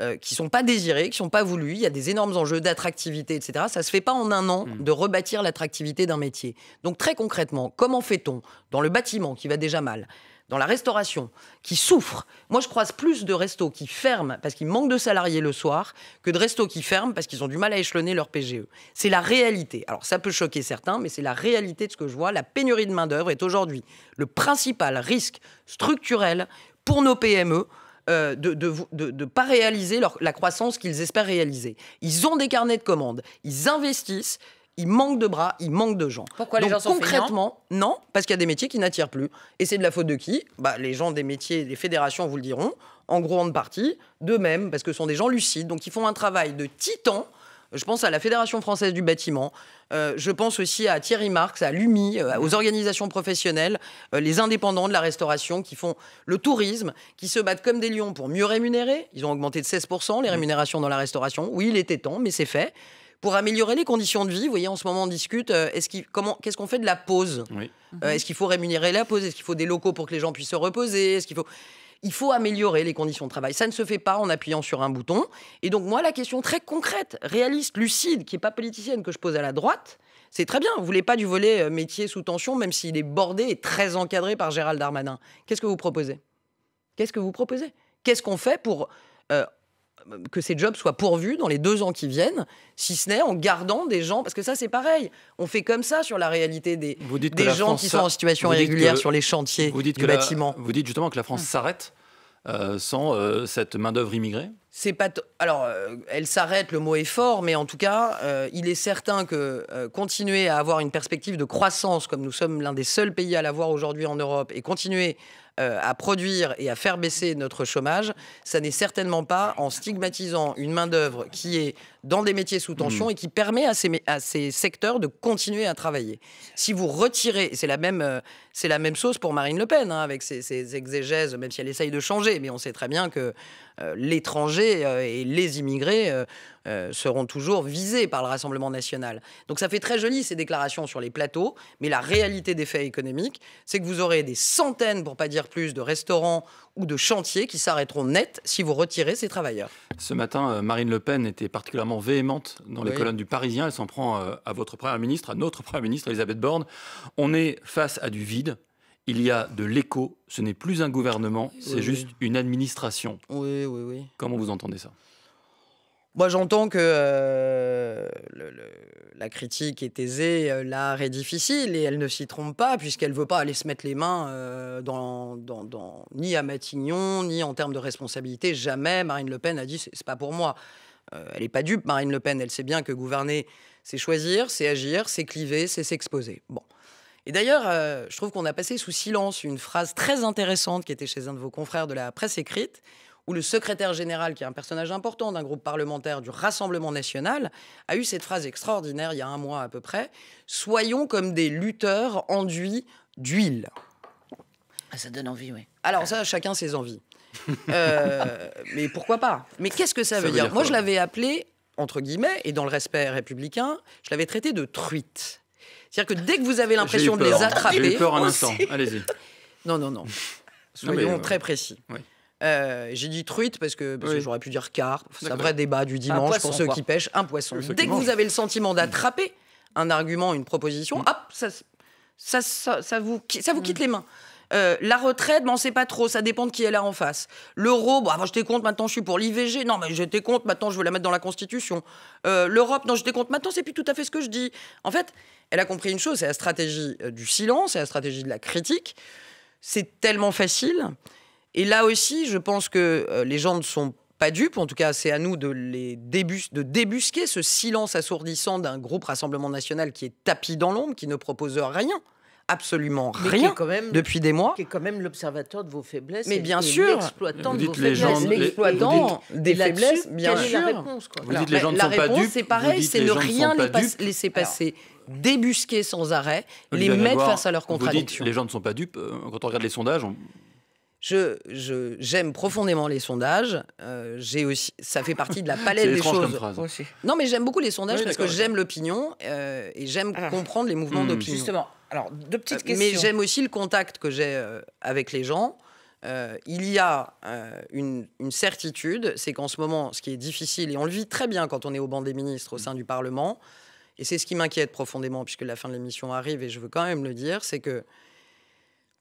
euh, qui sont pas désirés, qui sont pas voulus. Il y a des énormes enjeux d'attractivité, etc. Ça se fait pas en un an hmm. de rebâtir l'attractivité d'un métier. Donc très concrètement, comment fait-on dans le bâtiment qui va déjà mal dans la restauration qui souffrent. Moi, je croise plus de restos qui ferment parce qu'ils manquent de salariés le soir que de restos qui ferment parce qu'ils ont du mal à échelonner leur PGE. C'est la réalité. Alors, ça peut choquer certains, mais c'est la réalité de ce que je vois. La pénurie de main-d'œuvre est aujourd'hui le principal risque structurel pour nos PME. Euh, de ne pas réaliser la croissance qu'ils espèrent réaliser. Ils ont des carnets de commandes, ils investissent, il manque de bras, il manque de gens. Pourquoi les gens sont concrètement Non, parce qu'il y a des métiers qui n'attirent plus. Et c'est de la faute de qui bah, Les gens des métiers, des fédérations vous le diront, en grande partie, d'eux-mêmes, parce que ce sont des gens lucides. Donc ils font un travail de titan. Je pense à la Fédération française du bâtiment. Euh, je pense aussi à Thierry Marx, à l'UMI, euh, aux organisations professionnelles, euh, les indépendants de la restauration qui font le tourisme, qui se battent comme des lions pour mieux rémunérer. Ils ont augmenté de 16% les mmh. rémunérations dans la restauration. Oui, il était temps, mais c'est fait pour améliorer les conditions de vie. Vous voyez, en ce moment, on discute euh, est-ce qu'il, comment, qu'est-ce qu'on fait de la pause euh, Est-ce qu'il faut rémunérer la pause Est-ce qu'il faut des locaux pour que les gens puissent se reposer Est-ce qu'il faut il faut améliorer les conditions de travail. Ça ne se fait pas en appuyant sur un bouton. Et donc moi, la question très concrète, réaliste, lucide, qui n'est pas politicienne, que je pose à la droite, c'est très bien. Vous voulez pas du volet euh, métier sous tension, même s'il est bordé et très encadré par Gérald Darmanin. Qu'est-ce que vous proposez Qu'est-ce que vous proposez Qu'est-ce qu'on fait pour que ces jobs soient pourvus dans les deux ans qui viennent, si ce n'est en gardant des gens, parce que ça c'est pareil, on fait comme ça sur la réalité des, des gens qui sont en situation irrégulière sur les
chantiers vous du bâtiment. vous dites justement que la France hum. s'arrête euh, sans euh, cette main-d'œuvre immigrée
c'est pas Alors, euh, elle s'arrête, le mot est fort, mais en tout cas, il est certain que continuer à avoir une perspective de croissance, comme nous sommes l'un des seuls pays à l'avoir aujourd'hui en Europe, et continuer euh, à produire et à faire baisser notre chômage, ça n'est certainement pas en stigmatisant une main-d'œuvre qui est dans des métiers sous tension hmm. et qui permet à ces, à ces, secteurs de continuer à travailler. Si vous retirez, c'est la même, euh, c'est la même chose pour Marine Le Pen, hein, avec ses, ses, exégèses, même si elle essaye de changer, mais on sait très bien que euh, l'étranger euh, et les immigrés euh, seront toujours visés par le Rassemblement national. Donc ça fait très joli ces déclarations sur les plateaux, mais la réalité des faits économiques, c'est que vous aurez des centaines, pour pas dire plus, de restaurants ou de chantiers qui s'arrêteront net si vous retirez ces travailleurs.
Ce matin, Marine Le Pen était particulièrement véhémente dans les colonnes du Parisien. Elle s'en prend à votre Premier ministre, à notre Premier ministre, Elisabeth Borne. On est face à du vide il y a de l'écho. Ce n'est plus un gouvernement, c'est juste une administration.
Oui, oui, oui.
Comment vous entendez ça
moi, j'entends que euh, la critique est aisée, euh, l'art est difficile, et elle ne s'y trompe pas, puisqu'elle ne veut pas aller se mettre les mains euh, dans, dans, ni à Matignon, ni en termes de responsabilité. Jamais Marine Le Pen a dit c'est pas pour moi. elle n'est pas dupe, Marine Le Pen. Elle sait bien que gouverner, c'est choisir, c'est agir, c'est cliver, c'est s'exposer. Bon. Et d'ailleurs, euh, je trouve qu'on a passé sous silence une phrase très intéressante qui était chez un de vos confrères de la presse écrite, où le secrétaire général, qui est un personnage important d'un groupe parlementaire du Rassemblement national, a eu cette phrase extraordinaire il y a un mois à peu près Soyons comme des lutteurs enduits d'huile. Ah, ça donne envie, oui. Alors, ça, chacun ses envies. Euh, mais pourquoi pas Mais qu'est-ce que ça, veut, dire Moi, je l'avais appelé, entre guillemets, et dans le respect républicain, je l'avais traité de truite. C'est-à-dire que dès que vous avez l'impression de les attraper. J'ai eu peur un instant. Allez-y. Non, non, non. Soyons euh, très précis. Euh, j'ai dit truite parce que, j'aurais pu dire car. C'est un vrai débat du dimanche pour ceux qui pêchent. Un poisson. Dès que vous avez le sentiment mm. d'attraper un argument, une proposition, mm. hop, ça, ça, ça, vous, ça vous mm. quitte les mains. Euh, la retraite, bon, c'est pas trop, ça dépend de qui est là en face. L'euro, bon, avant j'étais contre, maintenant je suis pour l'IVG. Non, mais j'étais contre, maintenant je veux la mettre dans la Constitution. L'Europe, non, j'étais contre, maintenant c'est plus tout à fait ce que je dis. En fait, elle a compris une chose, c'est la stratégie euh, du silence, c'est la stratégie de la critique. C'est tellement facile. Et là aussi, je pense que euh, les gens ne sont pas dupes. En tout cas, c'est à nous de, les débusquer ce silence assourdissant d'un groupe Rassemblement national qui est tapis dans l'ombre, qui ne propose rien absolument rien quand même, depuis des mois. Qui est quand même l'observateur de vos faiblesses. Mais bien sûr, l'exploitant de vos faiblesses. L'exploitant des faiblesses, bien sûr. La réponse, Vous dites les gens ne sont pas dupes. C'est pareil, c'est ne rien laisser passer débusquer sans arrêt, les mettre face à leurs contradictions. Dites, les
gens ne sont pas dupes. Quand on regarde les sondages, on,
je, j'aime profondément les sondages. Euh, j'ai aussi, ça fait partie de la palette des choses. aussi Non, mais j'aime beaucoup les sondages parce que j'aime l'opinion euh, et j'aime ah. comprendre les mouvements hmm. d'opinion. Justement. Alors, deux petites euh, questions. Mais j'aime aussi le contact que j'ai avec les gens. il y a une, certitude, c'est qu'en ce moment, ce qui est difficile, et on le vit très bien quand on est au banc des ministres au hmm. sein du Parlement, et c'est ce qui m'inquiète profondément, puisque la fin de l'émission arrive, et je veux quand même le dire, c'est que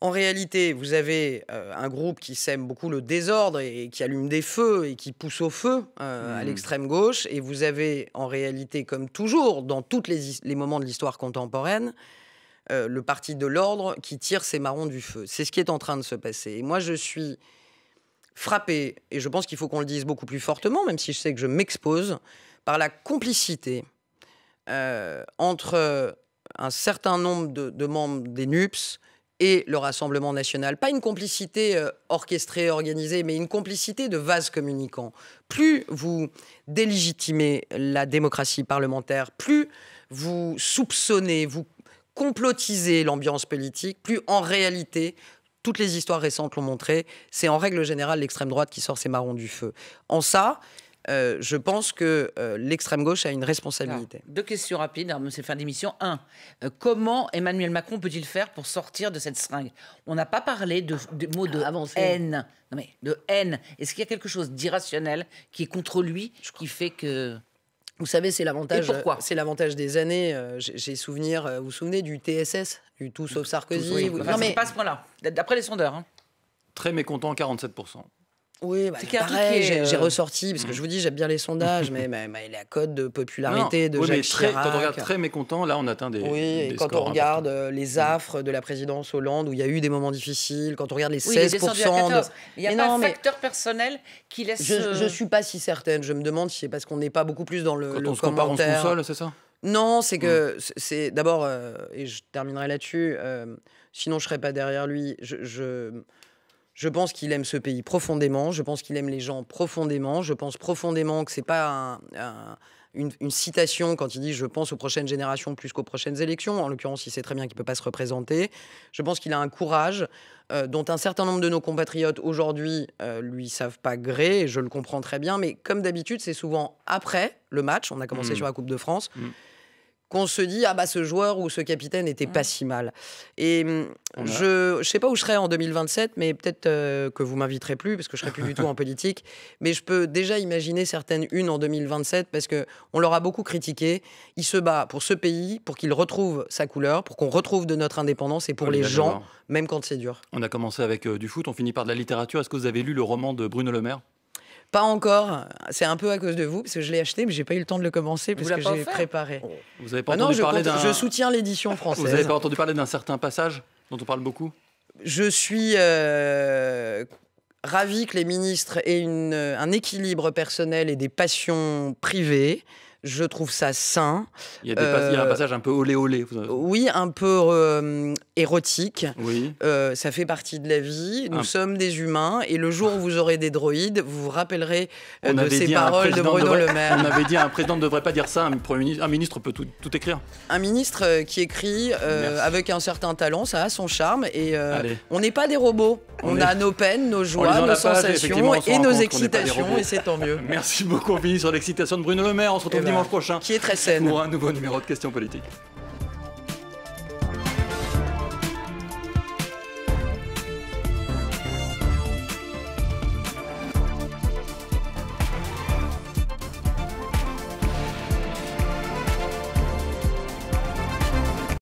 en réalité, vous avez euh, un groupe qui sème beaucoup le désordre et, qui allume des feux et qui pousse au feu euh, à mmh. l'extrême gauche. Et vous avez, en réalité, comme toujours dans tous les, moments de l'histoire contemporaine, euh, le parti de l'ordre qui tire ses marrons du feu. C'est ce qui est en train de se passer. Et moi, je suis frappé, et je pense qu'il faut qu'on le dise beaucoup plus fortement, même si je sais que je m'expose, par la complicité entre un certain nombre de, de membres des NUPS, et le Rassemblement national. Pas une complicité euh, orchestrée, organisée, mais une complicité de vases communicants. Plus vous délégitimez la démocratie parlementaire, plus vous soupçonnez, vous complotisez l'ambiance politique, plus en réalité, toutes les histoires récentes l'ont montré, c'est en règle générale l'extrême droite qui sort ses marrons du feu. En ça, euh, je pense que euh, l'extrême gauche a une responsabilité.
deux questions rapides, c'est hein, fin d'émission. Un, euh, comment Emmanuel Macron peut-il faire pour sortir de cette seringue On n'a pas parlé de, mots de haine. Non, mais de haine. Est-ce qu'il y a quelque chose d'irrationnel qui est contre lui,
qui fait que... Vous savez, c'est l'avantage. C'est l'avantage des années. J'ai souvenir. Vous vous souvenez du TSS, du tout sauf Sarkozy. oui. non mais
pas ce point-là. D'après les sondeurs. Hein. Très mécontent, 47
oui, bah, pareil, j'ai, euh, ressorti, parce que mm. je vous dis, j'aime bien les sondages, mais, mais, la cote de popularité de Jacques très, Chirac... Quand on regarde très
mécontent, là, on atteint des. Oui, et quand on regarde
euh, les affres de la présidence Hollande, où il y a eu des moments difficiles, quand on regarde les 16%. Il y a un facteur
personnel qui laisse. Je ne euh, suis
pas si certaine. Je me demande si c'est parce qu'on n'est pas beaucoup plus dans le. Quand on se compare, en console, c'est ça non, c'est que hmm. c'est d'abord, et je terminerai là-dessus, sinon je serais pas derrière lui. je, je pense qu'il aime ce pays profondément. Je pense qu'il aime les gens profondément. Je pense profondément que ce n'est pas une, citation quand il dit je pense aux prochaines générations plus qu'aux prochaines élections. En l'occurrence, il sait très bien qu'il ne peut pas se représenter. Je pense qu'il a un courage euh, dont un certain nombre de nos compatriotes aujourd'hui ne euh, lui savent pas gré. Et je le comprends très bien. Mais comme d'habitude, c'est souvent après le match. On a commencé hmm. sur la Coupe de France. Hmm qu'on se dit ah bah ce joueur ou ce capitaine n'était mmh. pas si mal. Et mmh, je ne sais pas où je serai en 2027, mais peut-être euh, que vous m'inviterez plus parce que je serai plus du tout en politique. Mais je peux déjà imaginer certaines unes en 2027 parce que on leur a beaucoup critiqué. Il se bat pour ce pays, pour qu'il retrouve sa couleur, pour qu'on retrouve de notre indépendance et pour les gens, même quand c'est dur.
On a commencé avec euh, du foot, on finit par de la littérature. Est-ce que vous avez lu le roman de Bruno Le Maire
pas encore. C'est un peu à cause de vous, parce que je l'ai acheté, mais j'ai pas eu le temps de le commencer parce que j'ai préparé.
Vous avez pas ah entendu parler d'un. Je soutiens
l'édition française. Vous avez pas
entendu parler d'un certain passage dont on parle beaucoup Je suis. Euh,
ravi que les ministres aient une, un équilibre personnel et des passions privées. Je trouve ça sain.
Il y a, un euh, passage un peu olé olé.
Oui, un peu euh, érotique. Euh, ça fait partie de la vie. Nous ah. sommes des humains. Et le jour où vous aurez des droïdes, vous vous rappellerez euh, de ces paroles de Bruno Le Maire. On avait dit
un président ne devrait pas dire ça. Un, ministre peut tout, écrire.
Un ministre euh, qui écrit avec un certain talent, ça a son charme. Et on n'est pas des robots. On, a nos peines, nos joies, nos sensations et nos excitations. Et c'est
tant mieux. Merci beaucoup, on finit sur l'excitation de Bruno Le Maire. On se retrouve eh ben, dimanche prochain. Qui est très saine. Pour un nouveau numéro de Questions Politiques.